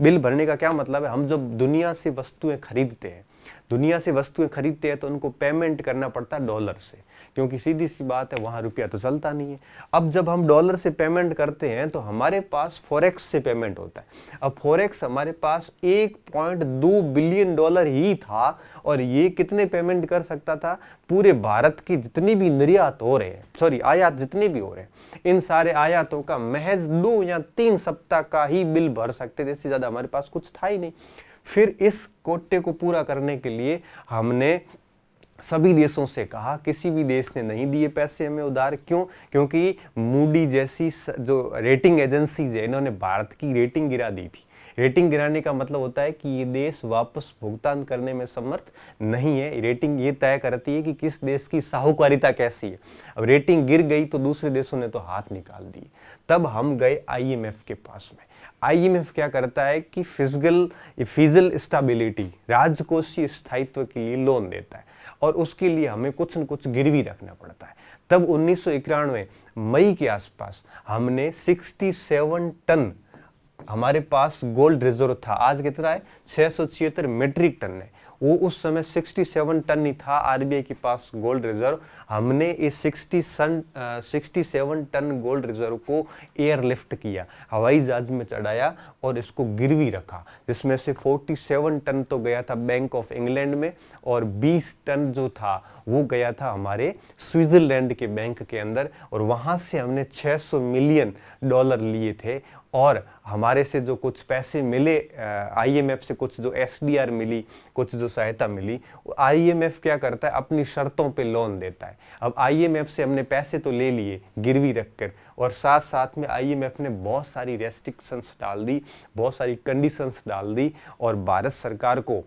बिल भरने का क्या मतलब है हम जब दुनिया से वस्तुएं खरीदते हैं दुनिया से वस्तुएं खरीदते हैं तो उनको पेमेंट करना पड़ता है डॉलर से क्योंकि सीधी सी बात है वहाँ रुपया तो चलता नहीं है अब जब हम डॉलर से पेमेंट करते हैं तो हमारे पास फॉरेक्स से पेमेंट होता है अब फॉरेक्स हमारे पास एक पॉइंट दो बिलियन डॉलर ही था और ये कितने पेमेंट कर सकता था पूरे भारत की जितनी भी निर्यात हो रहे हैं सॉरी आयात जितने भी हो रहे हैं इन सारे आयातों का महज दो या तीन सप्ताह का ही बिल भर सकते थे इससे ज़्यादा हमारे पास कुछ था ही नहीं फिर इस कोटे को पूरा करने के लिए हमने सभी देशों से कहा किसी भी देश ने नहीं दिए पैसे हमें उधार क्यों क्योंकि मूडी जैसी जो रेटिंग एजेंसीज है इन्होंने भारत की रेटिंग गिरा दी थी रेटिंग गिराने का मतलब होता है कि ये देश वापस भुगतान करने में समर्थ नहीं है रेटिंग ये तय करती है कि किस देश की साहूकारिता कैसी है अब रेटिंग गिर गई तो दूसरे देशों ने तो हाथ निकाल दिए तब हम गए आई के पास में आईएमएफ e क्या करता है कि फिजिकल फिजल स्टेबिलिटी राजकोषीय स्थायित्व के लिए लोन देता है और उसके लिए हमें कुछ न कुछ गिरवी रखना पड़ता है तब उन्नीस मई के आसपास हमने 67 टन हमारे पास गोल्ड रिजर्व था आज कितना है छः मेट्रिक टन है वो उस समय 67 टन ही था आरबीआई के पास गोल्ड रिजर्व हमने इस 60 सन सिक्सटी टन गोल्ड रिजर्व को एयरलिफ्ट किया हवाई जहाज में चढ़ाया और इसको गिरवी रखा जिसमें से 47 टन तो गया था बैंक ऑफ इंग्लैंड में और 20 टन जो था वो गया था हमारे स्विट्ज़रलैंड के बैंक के अंदर और वहाँ से हमने 600 मिलियन डॉलर लिए थे और हमारे से जो कुछ पैसे मिले आईएमएफ से कुछ जो एसडीआर मिली कुछ जो सहायता मिली आईएमएफ क्या करता है अपनी शर्तों पे लोन देता है अब आईएमएफ से हमने पैसे तो ले लिए गिरवी रखकर और साथ साथ में आईएमएफ ने बहुत सारी रेस्ट्रिक्शंस डाल दी बहुत सारी कंडीशंस डाल दी और भारत सरकार को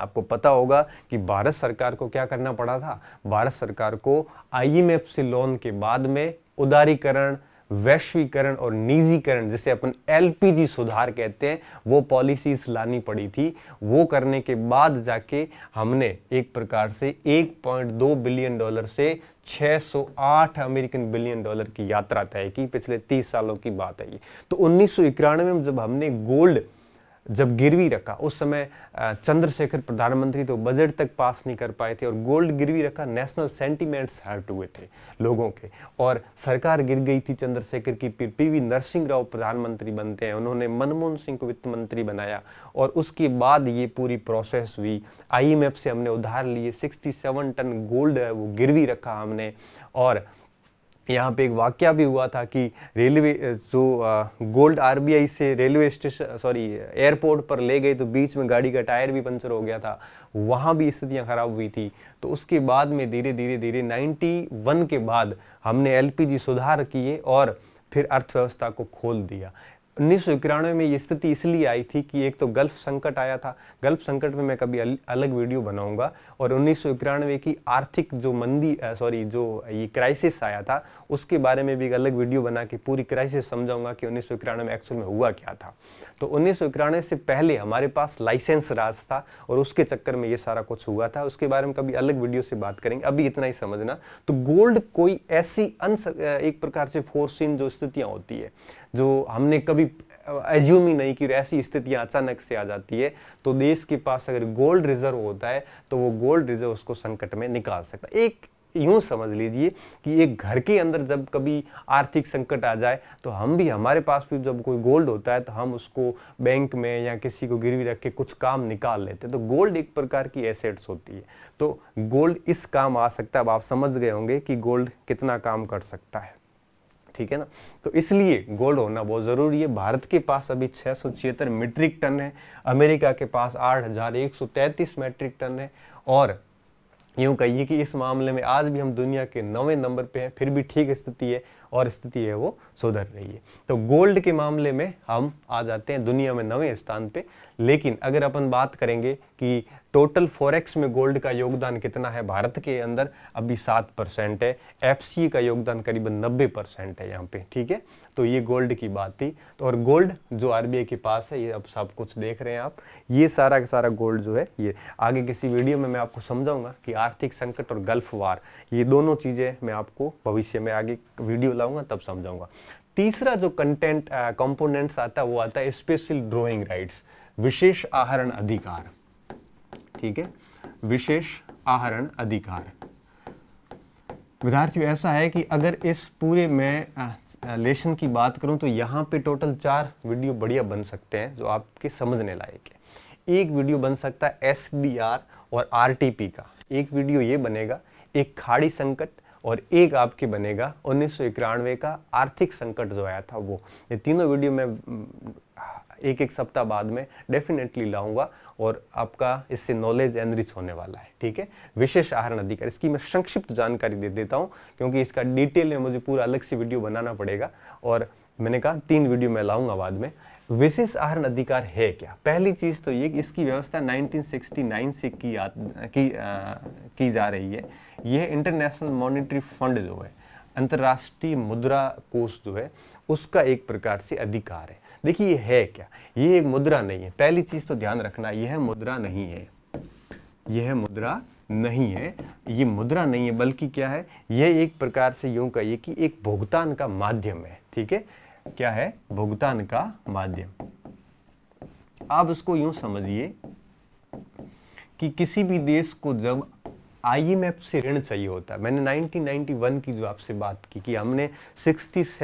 आपको पता होगा कि भारत सरकार को क्या करना पड़ा था भारत सरकार को आईएमएफ से लोन के बाद में उदारीकरण वैश्वीकरण और निजीकरण जिसे अपन एलपीजी सुधार कहते हैं वो पॉलिसीज लानी पड़ी थी वो करने के बाद जाके हमने एक प्रकार से 1.2 बिलियन डॉलर से 608 अमेरिकन बिलियन डॉलर की यात्रा तय की पिछले 30 सालों की बात है ये तो उन्नीस में जब हमने गोल्ड जब गिरवी रखा उस समय चंद्रशेखर प्रधानमंत्री तो बजट तक पास नहीं कर पाए थे और गोल्ड गिरवी रखा नेशनल सेंटीमेंट्स हर्ट हुए थे लोगों के और सरकार गिर गई थी चंद्रशेखर की पी वी नरसिंह राव प्रधानमंत्री बनते हैं उन्होंने मनमोहन सिंह को वित्त मंत्री बनाया और उसके बाद ये पूरी प्रोसेस हुई आईएमएफ से हमने उधार लिए 67 टन गोल्ड है वो गिरवी रखा हमने और यहाँ पे एक वाक्य भी हुआ था कि रेलवे जो गोल्ड आरबीआई से रेलवे स्टेशन सॉरी एयरपोर्ट पर ले गए तो बीच में गाड़ी का टायर भी पंचर हो गया था वहाँ भी स्थितियाँ ख़राब हुई थी तो उसके बाद में धीरे धीरे धीरे 91 के बाद हमने एलपीजी सुधार किए और फिर अर्थव्यवस्था को खोल दिया उन्नीस में ये स्थिति इसलिए आई थी कि एक तो गल्फ संकट आया था गल्फ संकट में मैं कभी अलग वीडियो बनाऊंगा और उन्नीस की आर्थिक जो मंदी सॉरी जो ये क्राइसिस आया था उसके बारे में भी एक अलग वीडियो बना के पूरी क्राइसिस समझाऊंगा कि उन्नीस में एक्चुअल में हुआ क्या था तो उन्नीस से पहले हमारे पास लाइसेंस राज था और उसके चक्कर में ये सारा कुछ हुआ था उसके बारे में कभी अलग वीडियो से बात करेंगे अभी इतना ही समझना तो गोल्ड कोई ऐसी एक प्रकार से फोर्सिन जो स्थितियां होती है जो हमने कभी एज्यूम ही नहीं कि ऐसी स्थितियाँ अचानक से आ जाती है तो देश के पास अगर गोल्ड रिजर्व होता है तो वो गोल्ड रिजर्व उसको संकट में निकाल सकता है एक यूँ समझ लीजिए कि एक घर के अंदर जब कभी आर्थिक संकट आ जाए तो हम भी हमारे पास भी जब कोई गोल्ड होता है तो हम उसको बैंक में या किसी को गिरवी रख के कुछ काम निकाल लेते हैं तो गोल्ड एक प्रकार की एसेट्स होती है तो गोल्ड इस काम आ सकता है अब आप समझ गए होंगे कि गोल्ड कितना काम कर सकता है ठीक है ना तो इसलिए गोल्ड होना बहुत ज़रूरी है भारत के पास अभी छः मीट्रिक टन है अमेरिका के पास आठ मीट्रिक टन है और यूं कहिए कि इस मामले में आज भी हम दुनिया के नौवें नंबर पे हैं फिर भी ठीक स्थिति है और स्थिति है वो सुधर रही है तो गोल्ड के मामले में हम आ जाते हैं दुनिया में नवे स्थान पे लेकिन अगर अपन बात करेंगे कि टोटल फॉरेक्स में गोल्ड का योगदान कितना है भारत के अंदर अभी सात परसेंट है एफ e का योगदान करीबन नब्बे परसेंट है यहाँ पे ठीक है तो ये गोल्ड की बात थी तो और गोल्ड जो आर के पास है ये अब सब कुछ देख रहे हैं आप ये सारा का सारा गोल्ड जो है ये आगे किसी वीडियो में मैं आपको समझाऊंगा कि आर्थिक संकट और गल्फ वार ये दोनों चीज़ें मैं आपको भविष्य में आगे वीडियो लाऊंगा तब समझाऊंगा तीसरा जो कंटेंट कंपोनेंट्स uh, आता है वो आता है स्पेशल ड्रॉइंग राइट्स विशेष आहरण अधिकार ठीक है विशेष आहरण अधिकार विद्यार्थियों ऐसा है कि अगर इस पूरे में लेशन की बात करूं तो यहाँ पे टोटल चार वीडियो बढ़िया बन सकते हैं जो आपके समझने लायक है एक वीडियो बन सकता है एस और आर का एक वीडियो ये बनेगा एक खाड़ी संकट और एक आपके बनेगा उन्नीस का आर्थिक संकट जो आया था वो ये तीनों वीडियो मैं एक एक सप्ताह बाद में डेफिनेटली लाऊंगा और आपका इससे नॉलेज एनरिच होने वाला है ठीक है विशेष आहरण अधिकार इसकी मैं संक्षिप्त जानकारी दे देता हूँ क्योंकि इसका डिटेल में मुझे पूरा अलग से वीडियो बनाना पड़ेगा और मैंने कहा तीन वीडियो मैं लाऊंगा बाद में विशेष आहरण अधिकार है क्या पहली चीज़ तो ये कि इसकी व्यवस्था 1969 से की आ, की, आ, की जा रही है यह इंटरनेशनल मॉनिटरी फंड जो है अंतर्राष्ट्रीय मुद्रा कोष जो है उसका एक प्रकार से अधिकार है देखिए ये है क्या ये एक मुद्रा नहीं है पहली चीज़ तो ध्यान रखना यह मुद्रा नहीं है यह मुद्रा नहीं है ये मुद्रा नहीं है बल्कि क्या है यह एक प्रकार से यूं कहिए कि एक भुगतान का माध्यम है ठीक है क्या है भुगतान का माध्यम आप उसको यूं समझिए कि किसी भी देश को जब आईएमएफ से ऋण चाहिए होता है मैंने 1991 की जो आपसे बात की कि हमने 67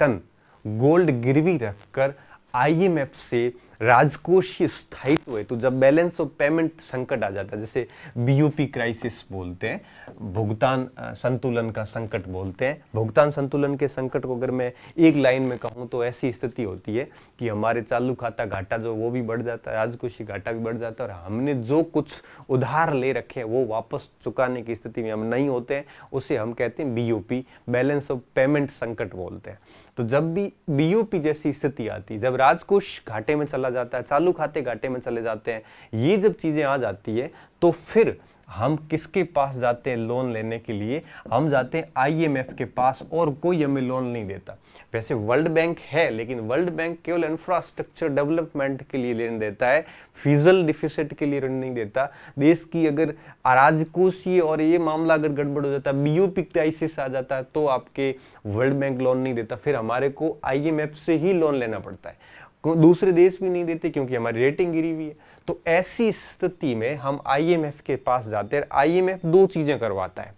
टन गोल्ड गिरवी रखकर आईएमएफ से राजकोषीय स्थायित्व तो है तो जब बैलेंस ऑफ पेमेंट संकट आ जाता है जैसे बीयूपी क्राइसिस बोलते हैं भुगतान संतुलन का संकट बोलते हैं भुगतान संतुलन के संकट को अगर मैं एक लाइन में कहूँ तो ऐसी स्थिति होती है कि हमारे चालू खाता घाटा जो वो भी बढ़ जाता है राजकोषीय घाटा भी बढ़ जाता है और हमने जो कुछ उधार ले रखे हैं वो वापस चुकाने की स्थिति में हम नहीं होते हैं उसे हम कहते हैं बी बैलेंस ऑफ पेमेंट संकट बोलते हैं तो जब भी बी जैसी स्थिति आती है जब राजकोष घाटे में चला चला जाता है चालू खाते घाटे में चले जाते हैं ये जब चीज़ें आ जाती है तो फिर हम किसके पास जाते हैं लोन लेने के लिए हम जाते हैं आईएमएफ के पास और कोई हमें लोन नहीं देता वैसे वर्ल्ड बैंक है लेकिन वर्ल्ड बैंक केवल इंफ्रास्ट्रक्चर डेवलपमेंट के लिए ऋण देता है फिजल डिफिसिट के लिए ऋण नहीं देता देश की अगर अराजकोशीय और ये मामला अगर गड़बड़ हो जाता है बी क्राइसिस आ जाता है तो आपके वर्ल्ड बैंक लोन नहीं देता फिर हमारे को आई से ही लोन लेना पड़ता है दूसरे देश भी नहीं देते क्योंकि हमारी रेटिंग गिरी हुई है तो ऐसी स्थिति में हम आईएमएफ के पास जाते हैं आईएमएफ दो चीज़ें करवाता है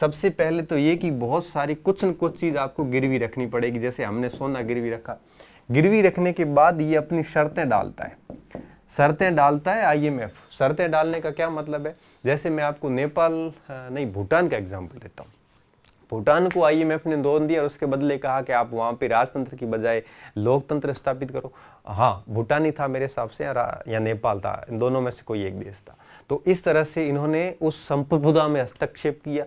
सबसे पहले तो ये कि बहुत सारी कुछ न कुछ चीज़ आपको गिरवी रखनी पड़ेगी जैसे हमने सोना गिरवी रखा गिरवी रखने के बाद ये अपनी शर्तें डालता है शर्तें डालता है आईएमएफ शर्तें डालने का क्या मतलब है जैसे मैं आपको नेपाल नहीं भूटान का एग्जाम्पल देता हूँ भूटान को आईएमएफ ने लोन दिया और उसके बदले कहा कि आप वहाँ पे राजतंत्र की बजाय लोकतंत्र स्थापित करो हाँ भूटान ही था मेरे हिसाब से या, या नेपाल था इन दोनों में से कोई एक देश था तो इस तरह से इन्होंने उस संप्रभुता में हस्तक्षेप किया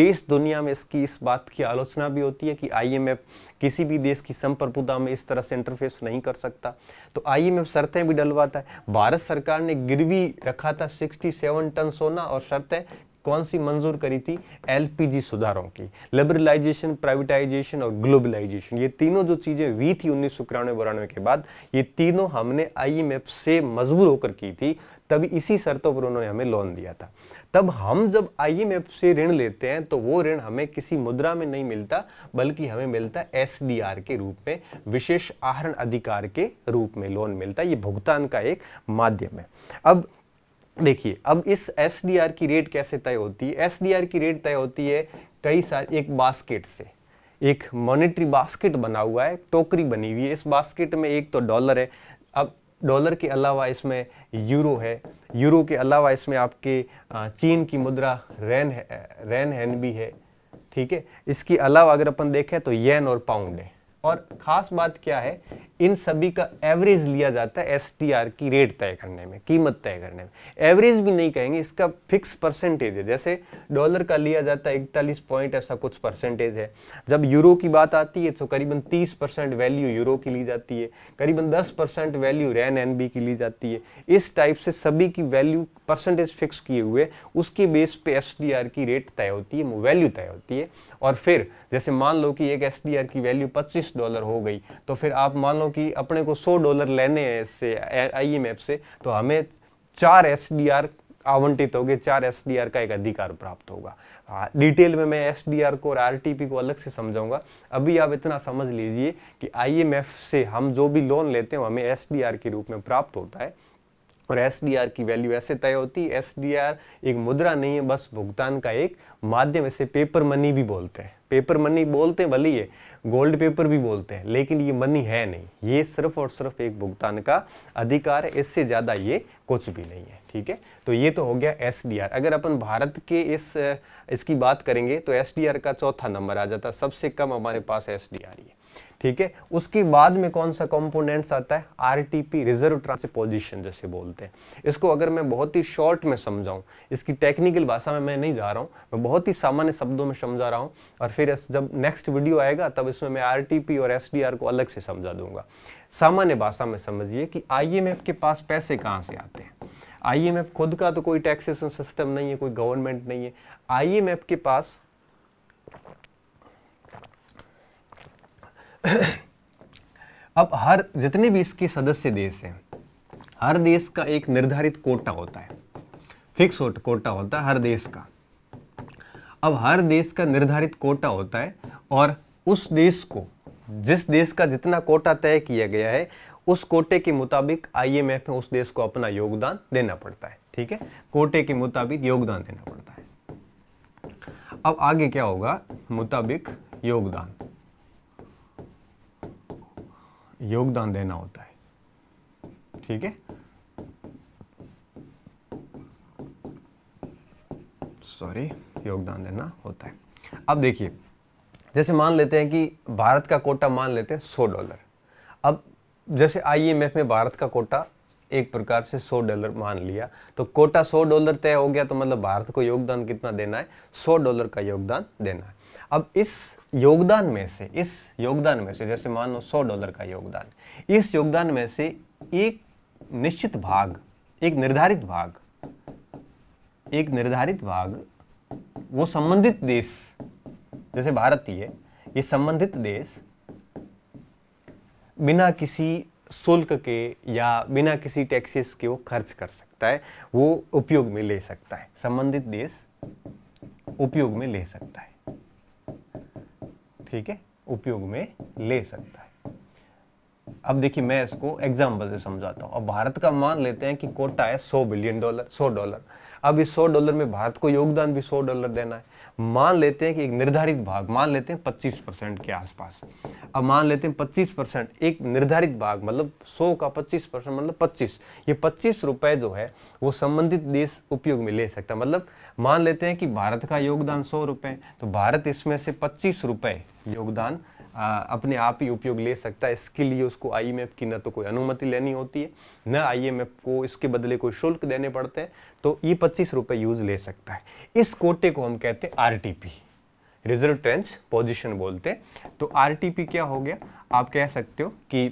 देश दुनिया में इसकी इस बात की आलोचना भी होती है कि आईएमएफ किसी भी देश की संप्रभुता में इस तरह से इंटरफेस नहीं कर सकता तो आईएमएफ शर्तें भी डलवाता है भारत सरकार ने गिरवी रखा था 67 टन सोना और शर्तें कौन सी मंजूर करी थी एलपीजी सुधारों की लिबरलाइजेशन प्राइवेटाइजेशन और ग्लोबलाइजेशन ये तीनों जो चीज़ें हुई थी उन्नीस सौ बिरानवे के बाद ये तीनों हमने आईएमएफ से मजबूर होकर की थी तभी इसी शर्तों पर उन्होंने हमें लोन दिया था तब हम जब आईएमएफ से ऋण लेते हैं तो वो ऋण हमें किसी मुद्रा में नहीं मिलता बल्कि हमें मिलता एसडीआर के रूप में विशेष आहरण अधिकार के रूप में लोन मिलता है ये भुगतान का एक माध्यम है अब देखिए अब इस एस की रेट कैसे तय होती है एस की रेट तय होती है कई सारे एक बास्केट से एक मॉनेटरी बास्केट बना हुआ है टोकरी बनी हुई है इस बास्केट में एक तो डॉलर है अब डॉलर के अलावा इसमें यूरो है यूरो के अलावा इसमें आपके चीन की मुद्रा रैन है रैन हैन भी है ठीक है इसके अलावा अगर अपन देखें तो येन और पाउंड है और खास बात क्या है इन सभी का एवरेज लिया जाता है एस की रेट तय करने में कीमत तय करने में एवरेज भी नहीं कहेंगे इसका फिक्स परसेंटेज है जैसे डॉलर का लिया जाता है इकतालीस पॉइंट ऐसा कुछ परसेंटेज है जब यूरो की बात आती है तो करीबन तीस परसेंट वैल्यू यूरो की ली जाती है करीबन दस परसेंट वैल्यू रैन एन की ली जाती है इस टाइप से सभी की वैल्यू परसेंटेज फिक्स किए हुए उसके बेस पे एस की रेट तय होती है वैल्यू तय होती है और फिर जैसे मान लो कि एक एस की वैल्यू पच्चीस बीस डॉलर हो गई तो फिर आप मान लो कि अपने को सौ डॉलर लेने हैं इससे आई से तो हमें चार एस आवंटित हो गए चार एस का एक अधिकार प्राप्त होगा हाँ, डिटेल में मैं एस को और आर को अलग से समझाऊंगा अभी आप इतना समझ लीजिए कि आई से हम जो भी लोन लेते हैं हमें एस के रूप में प्राप्त होता है और एस की वैल्यू ऐसे तय होती है एस एक मुद्रा नहीं है बस भुगतान का एक माध्यम इसे पेपर मनी भी बोलते हैं पेपर मनी बोलते हैं भले ये गोल्ड पेपर भी बोलते हैं लेकिन ये मनी है नहीं ये सिर्फ और सिर्फ एक भुगतान का अधिकार है इससे ज़्यादा ये कुछ भी नहीं है ठीक है तो ये तो हो गया एस अगर अपन भारत के इस इसकी बात करेंगे तो एस का चौथा नंबर आ जाता सबसे कम हमारे पास एस डी आर ठीक है उसके बाद में कौन सा कंपोनेंट्स आता है आरटीपी रिजर्व ट्रांसपोजिशन जैसे बोलते हैं इसको अगर मैं बहुत ही शॉर्ट में समझाऊं इसकी टेक्निकल भाषा में मैं नहीं जा रहा हूं मैं बहुत ही सामान्य शब्दों में समझा रहा हूं और फिर जब नेक्स्ट वीडियो आएगा तब इसमें मैं पी और आर को अलग से समझा दूंगा सामान्य भाषा में समझिए कि एफ के पास पैसे कहाँ से आते हैं एफ खुद का तो कोई टैक्सेशन सिस्टम नहीं है कोई गवर्नमेंट नहीं है एफ के पास अब हर जितने भी इसके सदस्य देश हैं हर देश का एक निर्धारित कोटा होता है फिक्स कोटा होता है हर देश का अब हर देश का निर्धारित कोटा होता है और उस देश को जिस देश का जितना कोटा तय किया गया है उस कोटे के मुताबिक आईएमएफ में उस देश को अपना योगदान देना पड़ता है ठीक है कोटे के मुताबिक योगदान देना पड़ता है अब आगे क्या होगा मुताबिक योगदान योगदान देना होता है ठीक है सॉरी योगदान देना होता है अब देखिए जैसे मान लेते हैं कि भारत का कोटा मान लेते हैं 100 डॉलर अब जैसे आईएमएफ में भारत का कोटा एक प्रकार से 100 डॉलर मान लिया तो कोटा 100 डॉलर तय हो गया तो मतलब भारत को योगदान कितना देना है 100 डॉलर का योगदान देना है अब इस योगदान में से इस योगदान में से जैसे मान लो सौ डॉलर का योगदान इस योगदान में से एक निश्चित भाग एक निर्धारित भाग एक निर्धारित भाग वो संबंधित देश जैसे भारत ही है ये संबंधित देश बिना किसी शुल्क के या बिना किसी टैक्सेस के वो खर्च कर सकता है वो उपयोग में ले सकता है संबंधित देश उपयोग में ले सकता है ठीक है उपयोग में ले सकता है अब देखिए मैं इसको एग्जाम्पल से समझाता हूँ अब भारत का मान लेते हैं कि कोटा है 100 बिलियन डॉलर 100 डॉलर अब इस 100 डॉलर में भारत को योगदान भी 100 डॉलर देना है मान लेते हैं कि एक निर्धारित भाग मान लेते हैं 25 परसेंट के आसपास अब मान लेते हैं 25 परसेंट एक निर्धारित भाग मतलब 100 का 25 परसेंट मतलब 25 ये 25 रुपए जो है वो संबंधित देश उपयोग में ले सकता है मतलब मान लेते हैं कि भारत का योगदान सौ रुपए तो भारत इसमें से पच्चीस रुपए योगदान अपने आप ही उपयोग ले सकता है इसके लिए उसको आई की न तो कोई अनुमति लेनी होती है न आई को इसके बदले कोई शुल्क देने पड़ते हैं तो ये पच्चीस रुपये यूज़ ले सकता है इस कोटे को हम कहते हैं आर रिजर्व ट्रेंच पोजिशन बोलते हैं तो आर क्या हो गया आप कह सकते हो कि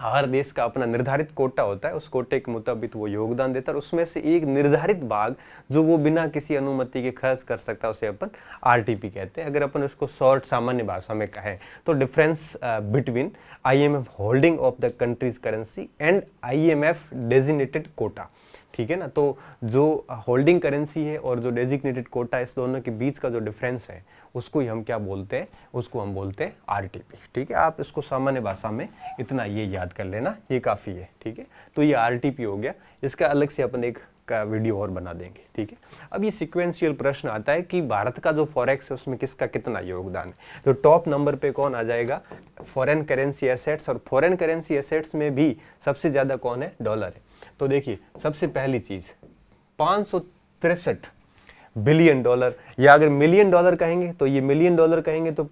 हर देश का अपना निर्धारित कोटा होता है उस कोटे के मुताबिक वो योगदान देता है और उसमें से एक निर्धारित भाग जो वो बिना किसी अनुमति के खर्च कर सकता है उसे अपन आरटीपी कहते हैं अगर अपन उसको शॉर्ट सामान्य भाषा में कहें तो difference between IMF holding of the countries currency and IMF designated quota ठीक है ना तो जो होल्डिंग करेंसी है और जो डेजिग्नेटेड कोटा इस दोनों के बीच का जो डिफरेंस है उसको ही हम क्या बोलते हैं उसको हम बोलते हैं आर ठीक है आप इसको सामान्य भाषा में इतना ये याद कर लेना ये काफ़ी है ठीक है तो ये आर हो गया इसका अलग से अपन एक का वीडियो और बना देंगे ठीक है अब ये सिक्वेंशियल प्रश्न आता है कि भारत का जो फॉरेक्स है उसमें किसका कितना योगदान है तो टॉप नंबर पे कौन आ जाएगा फॉरेन करेंसी एसेट्स और फॉरेन करेंसी एसेट्स में भी सबसे ज़्यादा कौन है डॉलर है तो देखिए सबसे पहली चीज़ पांच बिलियन डॉलर या अगर मिलियन डॉलर कहेंगे तो ये मिलियन डॉलर कहेंगे तो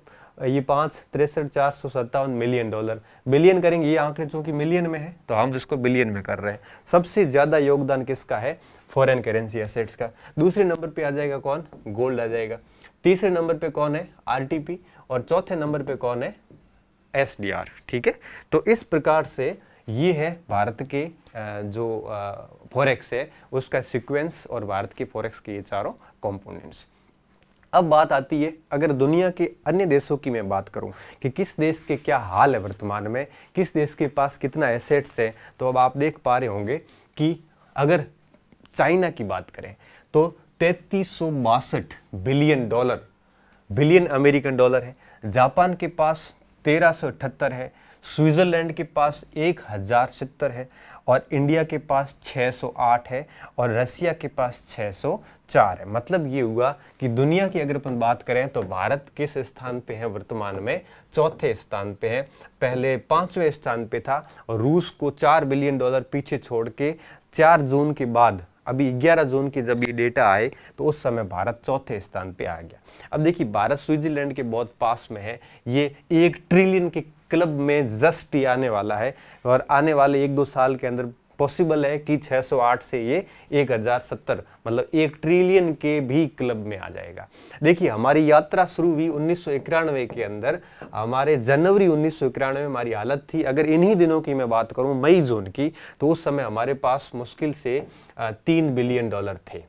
ये पांच तिरसठ चार सौ सत्तावन मिलियन डॉलर बिलियन करेंगे ये आंकड़े चूंकि मिलियन में है तो हम इसको बिलियन में कर रहे हैं सबसे ज़्यादा योगदान किसका है फॉरेन करेंसी एसेट्स का दूसरे नंबर पे आ जाएगा कौन गोल्ड आ जाएगा तीसरे नंबर पे कौन है आर और चौथे नंबर पे कौन है एस ठीक है तो इस प्रकार से ये है भारत के जो फॉरेक्स है उसका सीक्वेंस और भारत के फॉरेक्स के ये चारों कंपोनेंट्स अब बात आती है अगर दुनिया के अन्य देशों की मैं बात करूं कि किस देश के क्या हाल है वर्तमान में किस देश के पास कितना एसेट्स है तो अब आप देख पा रहे होंगे कि अगर चाइना की बात करें तो तैतीस billion dollar billion American dollar है जापान के पास तेरह है स्विट्ज़रलैंड के पास एक हज़ार सत्तर है और इंडिया के पास 608 है और रसिया के पास 604 है मतलब ये हुआ कि दुनिया की अगर अपन बात करें तो भारत किस स्थान पे है वर्तमान में चौथे स्थान पे है पहले पांचवें स्थान पे था और रूस को चार बिलियन डॉलर पीछे छोड़ के चार जून के बाद अभी 11 जून की जब ये डेटा आए तो उस समय भारत चौथे स्थान पे आ गया अब देखिए भारत स्विट्जरलैंड के बहुत पास में है ये एक ट्रिलियन के क्लब में जस्ट ही आने वाला है और आने वाले एक दो साल के अंदर पॉसिबल है कि 608 से ये 1070 मतलब एक ट्रिलियन के भी क्लब में आ जाएगा देखिए हमारी यात्रा शुरू हुई उन्नीस के अंदर हमारे जनवरी उन्नीस में हमारी हालत थी अगर इन्हीं दिनों की मैं बात करूं मई जोन की तो उस समय हमारे पास मुश्किल से तीन बिलियन डॉलर थे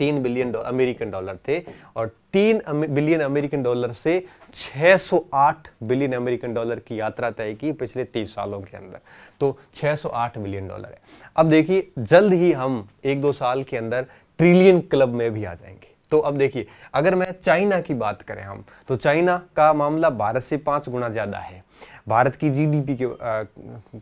तीन बिलियन अमेरिकन डॉलर थे और तीन बिलियन अमेरिकन डॉलर से 608 बिलियन अमेरिकन डॉलर की यात्रा तय की पिछले तीस सालों के अंदर तो 608 बिलियन डॉलर है अब देखिए जल्द ही हम एक दो साल के अंदर ट्रिलियन क्लब में भी आ जाएंगे तो अब देखिए अगर मैं चाइना की बात करें हम तो चाइना का मामला भारत से पाँच गुना ज़्यादा है भारत की जीडीपी के आ,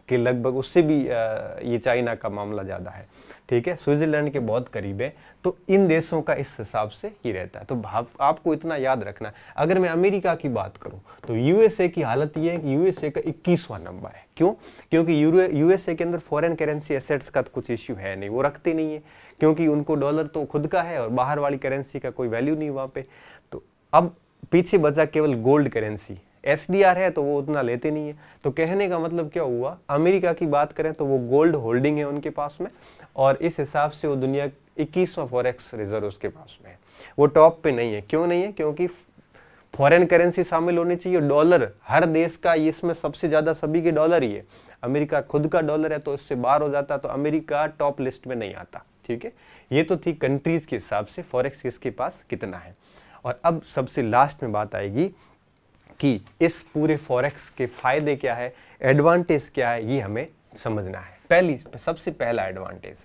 के लगभग उससे भी आ, ये चाइना का मामला ज़्यादा है ठीक है स्विट्ज़रलैंड के बहुत करीब है तो इन देशों का इस हिसाब से ही रहता है तो आपको इतना याद रखना है अगर मैं अमेरिका की बात करूं तो यूएसए की हालत यह है कि यूएसए का इक्कीसवां नंबर है क्यों क्योंकि यूएसए के अंदर फॉरेन करेंसी एसेट्स का कुछ इश्यू है नहीं वो रखते नहीं है क्योंकि उनको डॉलर तो खुद का है और बाहर वाली करेंसी का कोई वैल्यू नहीं वहां पर तो अब पीछे बचा केवल गोल्ड करेंसी एस है तो वो उतना लेते नहीं है तो कहने का मतलब क्या हुआ अमेरिका की बात करें तो वो गोल्ड होल्डिंग है उनके पास में और इस हिसाब से वो दुनिया इक्कीसवां फॉरेक्स रिजर्व उसके पास में है वो टॉप पे नहीं है क्यों नहीं है क्योंकि फॉरेन करेंसी शामिल होनी चाहिए डॉलर हर देश का इसमें सबसे ज़्यादा सभी के डॉलर ही है अमेरिका खुद का डॉलर है तो इससे बाहर हो जाता तो अमेरिका टॉप लिस्ट में नहीं आता ठीक है ये तो थी कंट्रीज़ के हिसाब से फॉरेक्स किसके पास कितना है और अब सबसे लास्ट में बात आएगी कि इस पूरे फॉरेक्स के फायदे क्या है एडवांटेज क्या है ये हमें समझना है पहली सबसे पहला एडवांटेज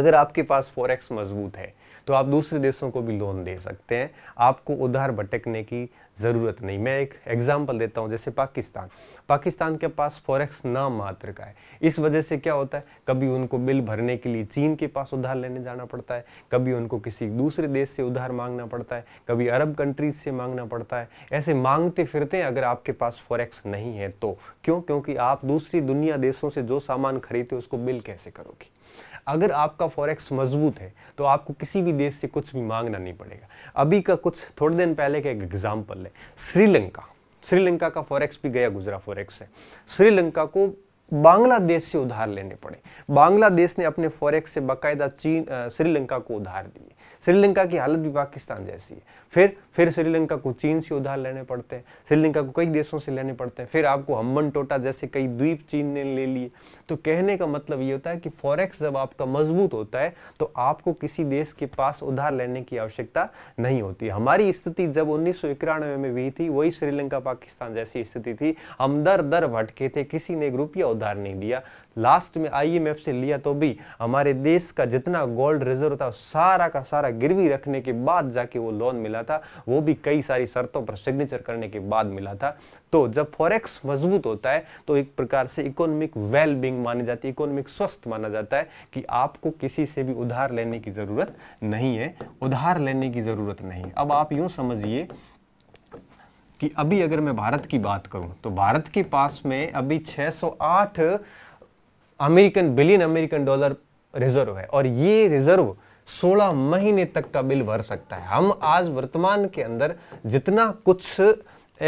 अगर आपके पास फॉरेक्स मजबूत है तो आप दूसरे देशों को भी लोन दे सकते हैं आपको उधार भटकने की ज़रूरत नहीं मैं एक एग्जाम्पल देता हूँ जैसे पाकिस्तान पाकिस्तान के पास फॉरेक्स नाम मात्र का है इस वजह से क्या होता है कभी उनको बिल भरने के लिए चीन के पास उधार लेने जाना पड़ता है कभी उनको किसी दूसरे देश से उधार मांगना पड़ता है कभी अरब कंट्रीज से मांगना पड़ता है ऐसे मांगते फिरते हैं अगर आपके पास फॉरेक्स नहीं है तो क्यों क्योंकि आप दूसरी दुनिया देशों से जो सामान खरीदते हो उसको बिल कैसे करोगे अगर आपका फॉरेक्स मजबूत है तो आपको किसी भी देश से कुछ भी मांगना नहीं पड़ेगा अभी का कुछ थोड़े दिन पहले का एक एग्जाम्पल है श्रीलंका श्रीलंका का फॉरेक्स भी गया गुजरा फॉरेक्स है श्रीलंका को बांग्लादेश से उधार लेने पड़े बांग्लादेश ने अपने फॉरेक्स से बाकायदा चीन श्रीलंका को उधार दिए श्रीलंका की हालत भी पाकिस्तान जैसी है फिर फिर श्रीलंका को चीन से उधार लेने पड़ते हैं श्रीलंका को कई देशों से लेने पड़ते हैं फिर आपको हम्बन टोटा जैसे कई द्वीप चीन ने ले लिए तो कहने का मतलब ये होता है कि फॉरेक्स जब आपका मजबूत होता है तो आपको किसी देश के पास उधार लेने की आवश्यकता नहीं होती हमारी स्थिति जब उन्नीस में हुई थी वही श्रीलंका पाकिस्तान जैसी स्थिति थी हम दर दर भटके थे किसी ने एक रुपया उधार नहीं दिया लास्ट में आईएमएफ से लिया तो भी हमारे देश का जितना गोल्ड रिजर्व था सारा का सारा गिरवी रखने के बाद जाके वो लोन मिला था वो भी कई सारी शर्तों पर सिग्नेचर करने के बाद मिला था तो जब फॉरेक्स मजबूत होता है तो एक प्रकार से इकोनॉमिक वेलबींग मानी जाती है इकोनॉमिक स्वस्थ माना जाता है कि आपको किसी से भी उधार लेने की ज़रूरत नहीं है उधार लेने की ज़रूरत नहीं अब आप यूं समझिए कि अभी अगर मैं भारत की बात करूं तो भारत के पास में अभी 608 American billion American dollar reserve है और ये रिजर्व 16 महीने तक का बिल भर सकता है हम आज वर्तमान के अंदर जितना कुछ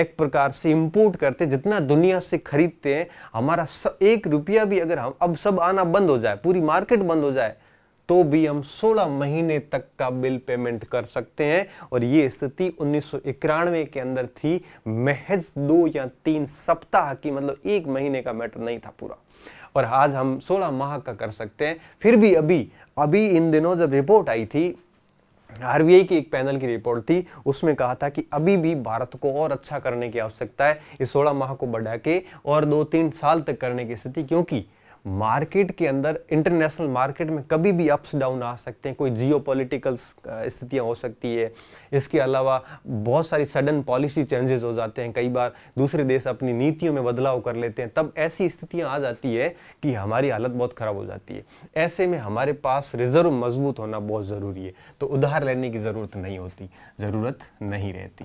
एक प्रकार से इंपोर्ट करते हैं जितना दुनिया से खरीदते हैं हमारा सब एक रुपया भी अगर हम अब सब आना बंद हो जाए पूरी मार्केट बंद हो जाए तो भी हम 16 महीने तक का बिल पेमेंट कर सकते हैं और ये स्थिति उन्नीस के अंदर थी महज दो या तीन सप्ताह की मतलब एक महीने का मैटर नहीं था पूरा और आज हम 16 माह का कर सकते हैं फिर भी अभी अभी इन दिनों जब रिपोर्ट आई थी आर की एक पैनल की रिपोर्ट थी उसमें कहा था कि अभी भी भारत को और अच्छा करने की आवश्यकता है इस सोलह माह को बढ़ा के और दो तीन साल तक करने की स्थिति क्योंकि मार्केट के अंदर इंटरनेशनल मार्केट में कभी भी अप्स डाउन आ सकते हैं कोई जियो पोलिटिकल स्थितियाँ हो सकती है इसके अलावा बहुत सारी सडन पॉलिसी चेंजेस हो जाते हैं कई बार दूसरे देश अपनी नीतियों में बदलाव कर लेते हैं तब ऐसी स्थितियाँ आ जाती है कि हमारी हालत बहुत ख़राब हो जाती है ऐसे में हमारे पास रिजर्व मजबूत होना बहुत ज़रूरी है तो उधार लेने की ज़रूरत नहीं होती ज़रूरत नहीं रहती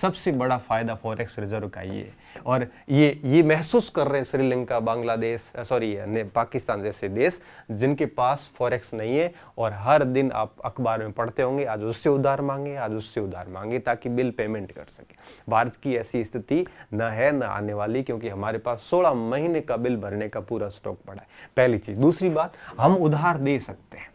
सबसे बड़ा फ़ायदा फॉरेक्स रिजर्व का ये और ये ये महसूस कर रहे हैं श्रीलंका बांग्लादेश सॉरी पाकिस्तान जैसे देश जिनके पास फॉरेक्स नहीं है और हर दिन आप अखबार में पढ़ते होंगे आज उससे उधार मांगे आज उससे उधार मांगे ताकि बिल पेमेंट कर सके भारत की ऐसी स्थिति न है न आने वाली क्योंकि हमारे पास सोलह महीने का बिल भरने का पूरा स्टॉक पड़ा है पहली चीज़ दूसरी बात हम उधार दे सकते हैं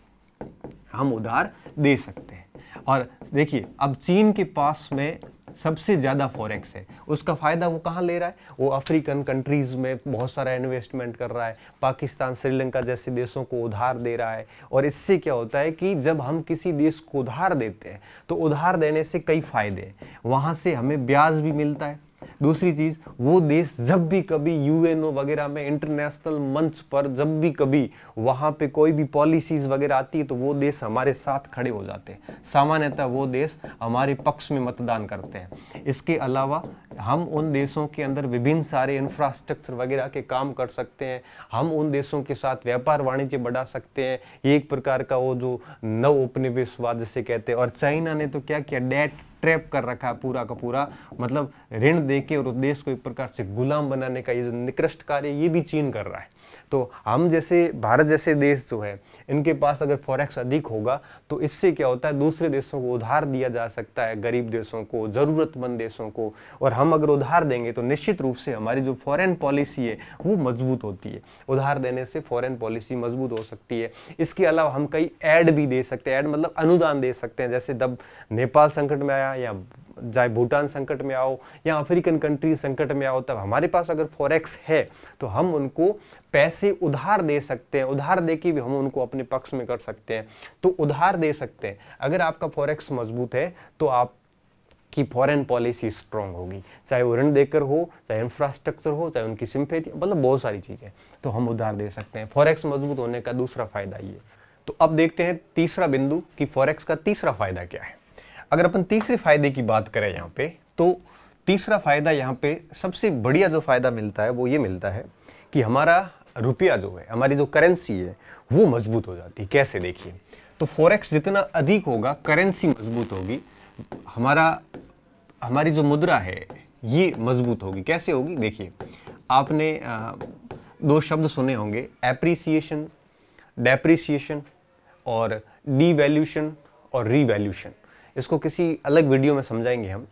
हम उधार दे सकते हैं और देखिए अब चीन के पास में सबसे ज़्यादा फॉरेक्स है उसका फ़ायदा वो कहाँ ले रहा है वो अफ्रीकन कंट्रीज़ में बहुत सारा इन्वेस्टमेंट कर रहा है पाकिस्तान श्रीलंका जैसे देशों को उधार दे रहा है और इससे क्या होता है कि जब हम किसी देश को उधार देते हैं तो उधार देने से कई फ़ायदे हैं वहाँ से हमें ब्याज भी मिलता है दूसरी चीज वो देश जब भी कभी यूएनओ वगैरह में इंटरनेशनल मंच पर जब भी कभी वहां पे कोई भी पॉलिसीज वगैरह आती है तो वो देश हमारे साथ खड़े हो जाते हैं सामान्यतः वो देश हमारे पक्ष में मतदान करते हैं इसके अलावा हम उन देशों के अंदर विभिन्न सारे इंफ्रास्ट्रक्चर वगैरह के काम कर सकते हैं हम उन देशों के साथ व्यापार वाणिज्य बढ़ा सकते हैं एक प्रकार का वो जो नव उपनिवेशवाद जिसे कहते हैं और चाइना ने तो क्या किया डेट ट्रैप कर रखा है पूरा का पूरा मतलब ऋण दे के और देश को एक प्रकार से गुलाम बनाने का ये जो निकृष्ट कार्य ये भी चीन कर रहा है तो हम जैसे भारत जैसे देश जो है इनके पास अगर फॉरेक्स अधिक होगा तो इससे क्या होता है दूसरे देशों को उधार दिया जा सकता है गरीब देशों को ज़रूरतमंद देशों को और हम अगर उधार देंगे तो निश्चित रूप से हमारी जो फॉरेन पॉलिसी है वो मजबूत होती है उधार देने से फॉरेन पॉलिसी मजबूत हो सकती है इसके अलावा हम कई ऐड भी दे सकते हैं ऐड मतलब अनुदान दे सकते हैं जैसे जब नेपाल संकट में आया आया या चाहे भूटान संकट में आओ या अफ्रीकन कंट्री संकट में आओ तब हमारे पास अगर फॉरेक्स है तो हम उनको पैसे उधार दे सकते हैं उधार दे के भी हम उनको अपने पक्ष में कर सकते हैं तो उधार दे सकते हैं अगर आपका फॉरेक्स मजबूत है तो आप कि फॉरेन पॉलिसी स्ट्रांग होगी चाहे वो ऋण देकर हो चाहे इंफ्रास्ट्रक्चर हो चाहे उनकी सिंपेथी मतलब बहुत सारी चीज़ें तो हम उधार दे सकते हैं फॉरेक्स मजबूत होने का दूसरा फायदा ये तो अब देखते हैं तीसरा बिंदु कि फॉरेक्स का तीसरा फायदा क्या है अगर अपन तीसरे फायदे की बात करें यहाँ पे तो तीसरा फायदा यहाँ पे सबसे बढ़िया जो फायदा मिलता है वो ये मिलता है कि हमारा रुपया जो है हमारी जो करेंसी है वो मजबूत हो जाती है कैसे देखिए तो फॉरेक्स जितना अधिक होगा करेंसी मजबूत होगी हमारा हमारी जो मुद्रा है ये मजबूत होगी कैसे होगी देखिए आपने आ, दो शब्द सुने होंगे एप्रिसिएशन डेप्रिसिएशन और डीवैल्यूशन और रीवैल्यूशन इसको किसी अलग वीडियो में समझाएंगे हम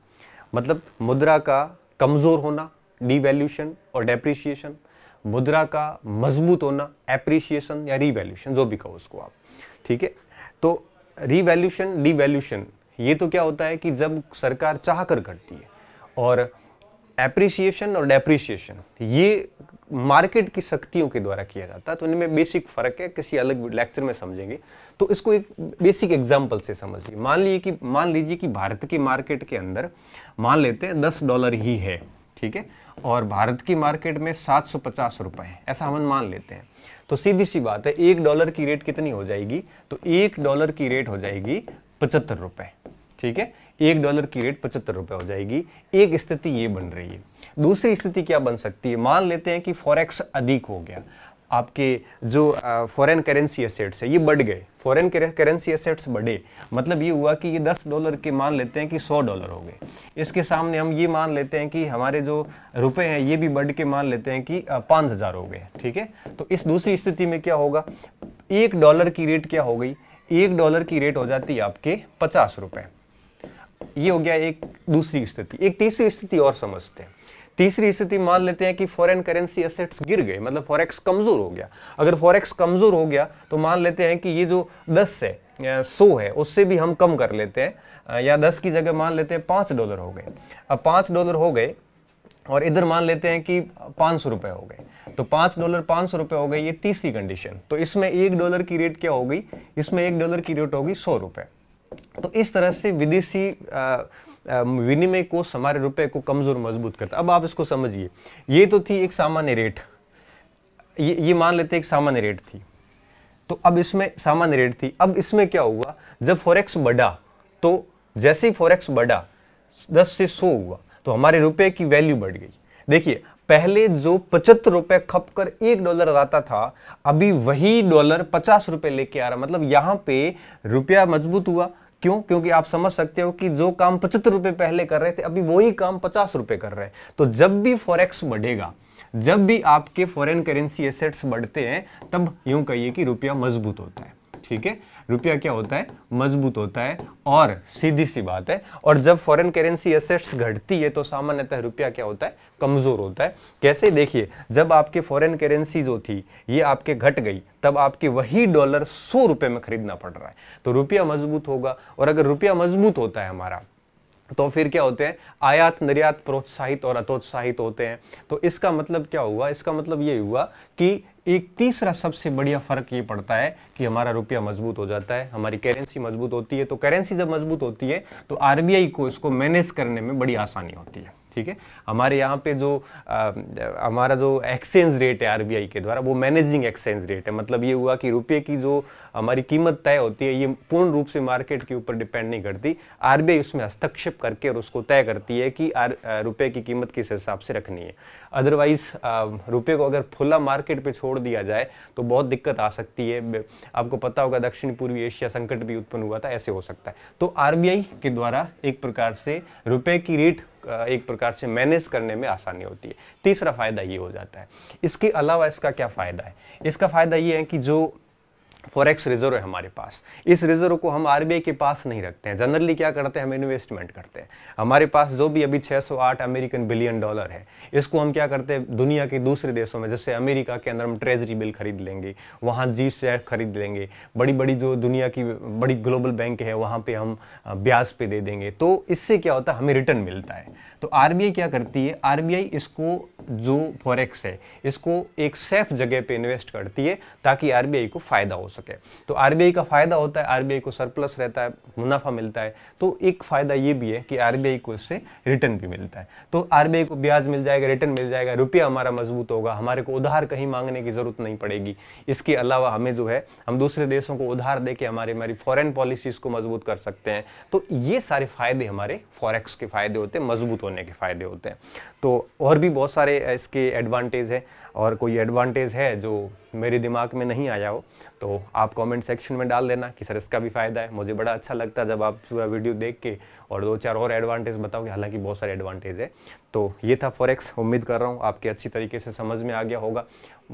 मतलब मुद्रा का कमज़ोर होना डीवैल्यूशन और डेप्रिशिएशन मुद्रा का मजबूत होना एप्रिशिएशन या रीवैल्यूशन जो भी कहो उसको आप ठीक है तो रीवैल्यूशन डीवैल्यूशन ये तो क्या होता है कि जब सरकार चाह कर करती है और एप्रिसिएशन और डेप्रिसिएशन ये मार्केट की शक्तियों के द्वारा किया जाता है तो इनमें बेसिक फर्क है किसी अलग लेक्चर में समझेंगे तो इसको एक बेसिक एग्जांपल से समझिए मान लीजिए कि मान लीजिए कि भारत की मार्केट के अंदर मान लेते हैं दस डॉलर ही है ठीक है और भारत की मार्केट में सात सौ पचास रुपए है ऐसा हम मान लेते हैं तो सीधी सी बात है एक डॉलर की रेट कितनी हो जाएगी तो एक डॉलर की रेट हो जाएगी पचहत्तर रुपए ठीक है एक डॉलर की रेट पचहत्तर रुपये हो जाएगी एक स्थिति ये बन रही है दूसरी स्थिति क्या बन सकती है मान लेते हैं कि फॉरेक्स अधिक हो गया आपके जो फॉरेन करेंसी एसेट्स है ये बढ़ गए फॉरेन करेंसी एसेट्स बढ़े मतलब ये हुआ कि ये 10 डॉलर के मान लेते हैं कि 100 डॉलर हो गए इसके सामने हम ये मान लेते हैं कि हमारे जो रुपए हैं ये भी बढ़ के मान लेते हैं कि पाँच हज़ार हो गए ठीक है तो इस दूसरी स्थिति में क्या होगा एक डॉलर की रेट क्या हो गई एक डॉलर की रेट हो जाती है आपके पचास रुपये ये हो गया एक दूसरी स्थिति एक तीसरी स्थिति और समझते हैं तीसरी स्थिति मान लेते हैं कि फॉरेन करेंसी असेट्स गिर गए मतलब फॉरेक्स कमजोर हो गया अगर फॉरेक्स कमजोर हो गया तो मान लेते हैं कि ये जो दस है या है उससे भी हम कम कर लेते हैं या दस की जगह मान लेते हैं पांच डॉलर हो गए अब पांच डॉलर हो गए और इधर मान लेते हैं कि पाँच सौ रुपए हो गए तो पाँच डॉलर पाँच सौ रुपए हो गए ये तीसरी कंडीशन तो इसमें एक डॉलर की रेट क्या हो गई इसमें एक डॉलर की रेट होगी सौ रुपये तो इस तरह से विदेशी विनिमय कोष हमारे रुपए को कमज़ोर मजबूत करता अब आप इसको समझिए ये तो थी एक सामान्य रेट ये ये मान लेते एक सामान्य रेट थी तो अब इसमें सामान्य रेट थी अब इसमें क्या हुआ जब फॉरेक्स बढ़ा तो जैसे ही फॉरेक्स बढ़ा दस से सौ हुआ तो हमारे रुपए की वैल्यू बढ़ गई देखिए पहले जो पचहत्तर रुपए खप कर एक डॉलर आता था अभी वही डॉलर पचास रुपए लेके आ रहा मतलब यहां पे रुपया मजबूत हुआ क्यों क्योंकि आप समझ सकते हो कि जो काम पचहत्तर रुपए पहले कर रहे थे अभी वही काम पचास रुपए कर रहे हैं तो जब भी फॉरेक्स बढ़ेगा जब भी आपके फॉरेन करेंसी एसेट्स बढ़ते हैं तब यूं कहिए कि रुपया मजबूत होता है ठीक है रुपया क्या होता है मजबूत होता है और सीधी सी बात है और जब फॉरेन करेंसी असेट्स घटती है तो सामान्यतः रुपया क्या होता है कमज़ोर होता है कैसे देखिए जब आपकी फॉरेन करेंसी जो थी ये आपके घट गई तब आपके वही डॉलर सौ रुपये में खरीदना पड़ रहा है तो रुपया मजबूत होगा और अगर रुपया मजबूत होता है हमारा तो फिर क्या होते हैं आयात निर्यात प्रोत्साहित और अतोत्साहित होते हैं तो इसका मतलब क्या हुआ इसका मतलब ये हुआ कि एक तीसरा सबसे बढ़िया फर्क ये पड़ता है कि हमारा रुपया मजबूत हो जाता है हमारी करेंसी मजबूत होती है तो करेंसी जब मजबूत होती है तो आरबीआई को इसको मैनेज करने में बड़ी आसानी होती है ठीक है हमारे यहाँ पे जो आ, हमारा जो एक्सचेंज रेट है आरबीआई के द्वारा वो मैनेजिंग एक्सचेंज रेट है मतलब ये हुआ कि रुपये की जो हमारी कीमत तय होती है ये पूर्ण रूप से मार्केट के ऊपर डिपेंड नहीं करती आरबीआई उसमें हस्तक्षेप करके और उसको तय करती है कि रुपये की कीमत किस हिसाब से रखनी है अदरवाइज रुपये को अगर खुला मार्केट पर छोड़ दिया जाए तो बहुत दिक्कत आ सकती है आपको पता होगा दक्षिण पूर्वी एशिया संकट भी उत्पन्न हुआ था ऐसे हो सकता है तो आरबीआई के द्वारा एक प्रकार से रुपये की रेट एक प्रकार से मैनेज करने में आसानी होती है तीसरा फ़ायदा ये हो जाता है इसके अलावा इसका क्या फ़ायदा है इसका फ़ायदा ये है कि जो फॉरेक्स रिजर्व है हमारे पास इस रिजर्व को हम आरबीआई के पास नहीं रखते हैं जनरली क्या करते हैं हम इन्वेस्टमेंट करते हैं हमारे पास जो भी अभी 608 अमेरिकन बिलियन डॉलर है इसको हम क्या करते हैं दुनिया के दूसरे देशों में जैसे अमेरिका के अंदर हम ट्रेजरी बिल खरीद लेंगे वहाँ जी शेयर खरीद लेंगे बड़ी बड़ी जो दुनिया की बड़ी ग्लोबल बैंक है वहाँ पर हम ब्याज पे दे देंगे तो इससे क्या होता है हमें रिटर्न मिलता है तो आर क्या करती है आर इसको जो फॉरेक्स है इसको एक सेफ जगह पर इन्वेस्ट करती है ताकि आर को फ़ायदा हो सके तो आरबीआई का फ़ायदा होता है आरबीआई को सरप्लस रहता है मुनाफा मिलता है तो एक फ़ायदा ये भी है कि आरबीआई को इससे रिटर्न भी मिलता है तो आरबीआई को ब्याज मिल जाएगा रिटर्न मिल जाएगा रुपया हमारा मजबूत होगा हमारे को उधार कहीं मांगने की ज़रूरत नहीं पड़ेगी इसके अलावा हमें जो है हम दूसरे देशों को उधार दे के हमारे हमारी फॉरन पॉलिसीज़ को मजबूत कर सकते हैं तो ये सारे फ़ायदे हमारे फॉरेक्स के फ़ायदे होते हैं मजबूत होने के फ़ायदे होते हैं तो और भी बहुत सारे इसके एडवांटेज है और कोई एडवांटेज है जो मेरे दिमाग में नहीं आया हो तो आप कमेंट सेक्शन में डाल देना कि सर इसका भी फ़ायदा है मुझे बड़ा अच्छा लगता है जब आप पूरा वीडियो देख के और दो चार और एडवांटेज बताओगे हालांकि बहुत सारे एडवांटेज है तो ये था फॉरेक्स उम्मीद कर रहा हूँ आपके अच्छी तरीके से समझ में आ गया होगा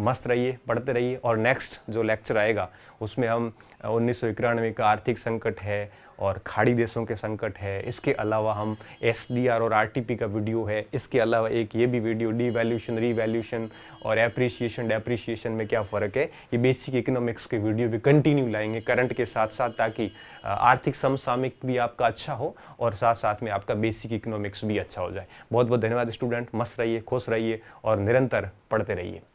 मस्त रहिए पढ़ते रहिए और नेक्स्ट जो लेक्चर आएगा उसमें हम उन्नीस का आर्थिक संकट है और खाड़ी देशों के संकट है इसके अलावा हम एस और आर का वीडियो है इसके अलावा एक ये भी वीडियो डी वैल्यूशन रीवैल्यूशन और एप्रिसिएशन डेप्रिसिएशन में क्या फ़र्क है ये बेसिक इकोनॉमिक्स के वीडियो भी कंटिन्यू लाएंगे करंट के साथ साथ ताकि आर्थिक समसामयिक भी आपका अच्छा हो और साथ साथ में आपका बेसिक इकोनॉमिक्स भी अच्छा हो जाए बहुत बहुत धन्यवाद स्टूडेंट मस्त रहिए खुश रहिए और निरंतर पढ़ते रहिए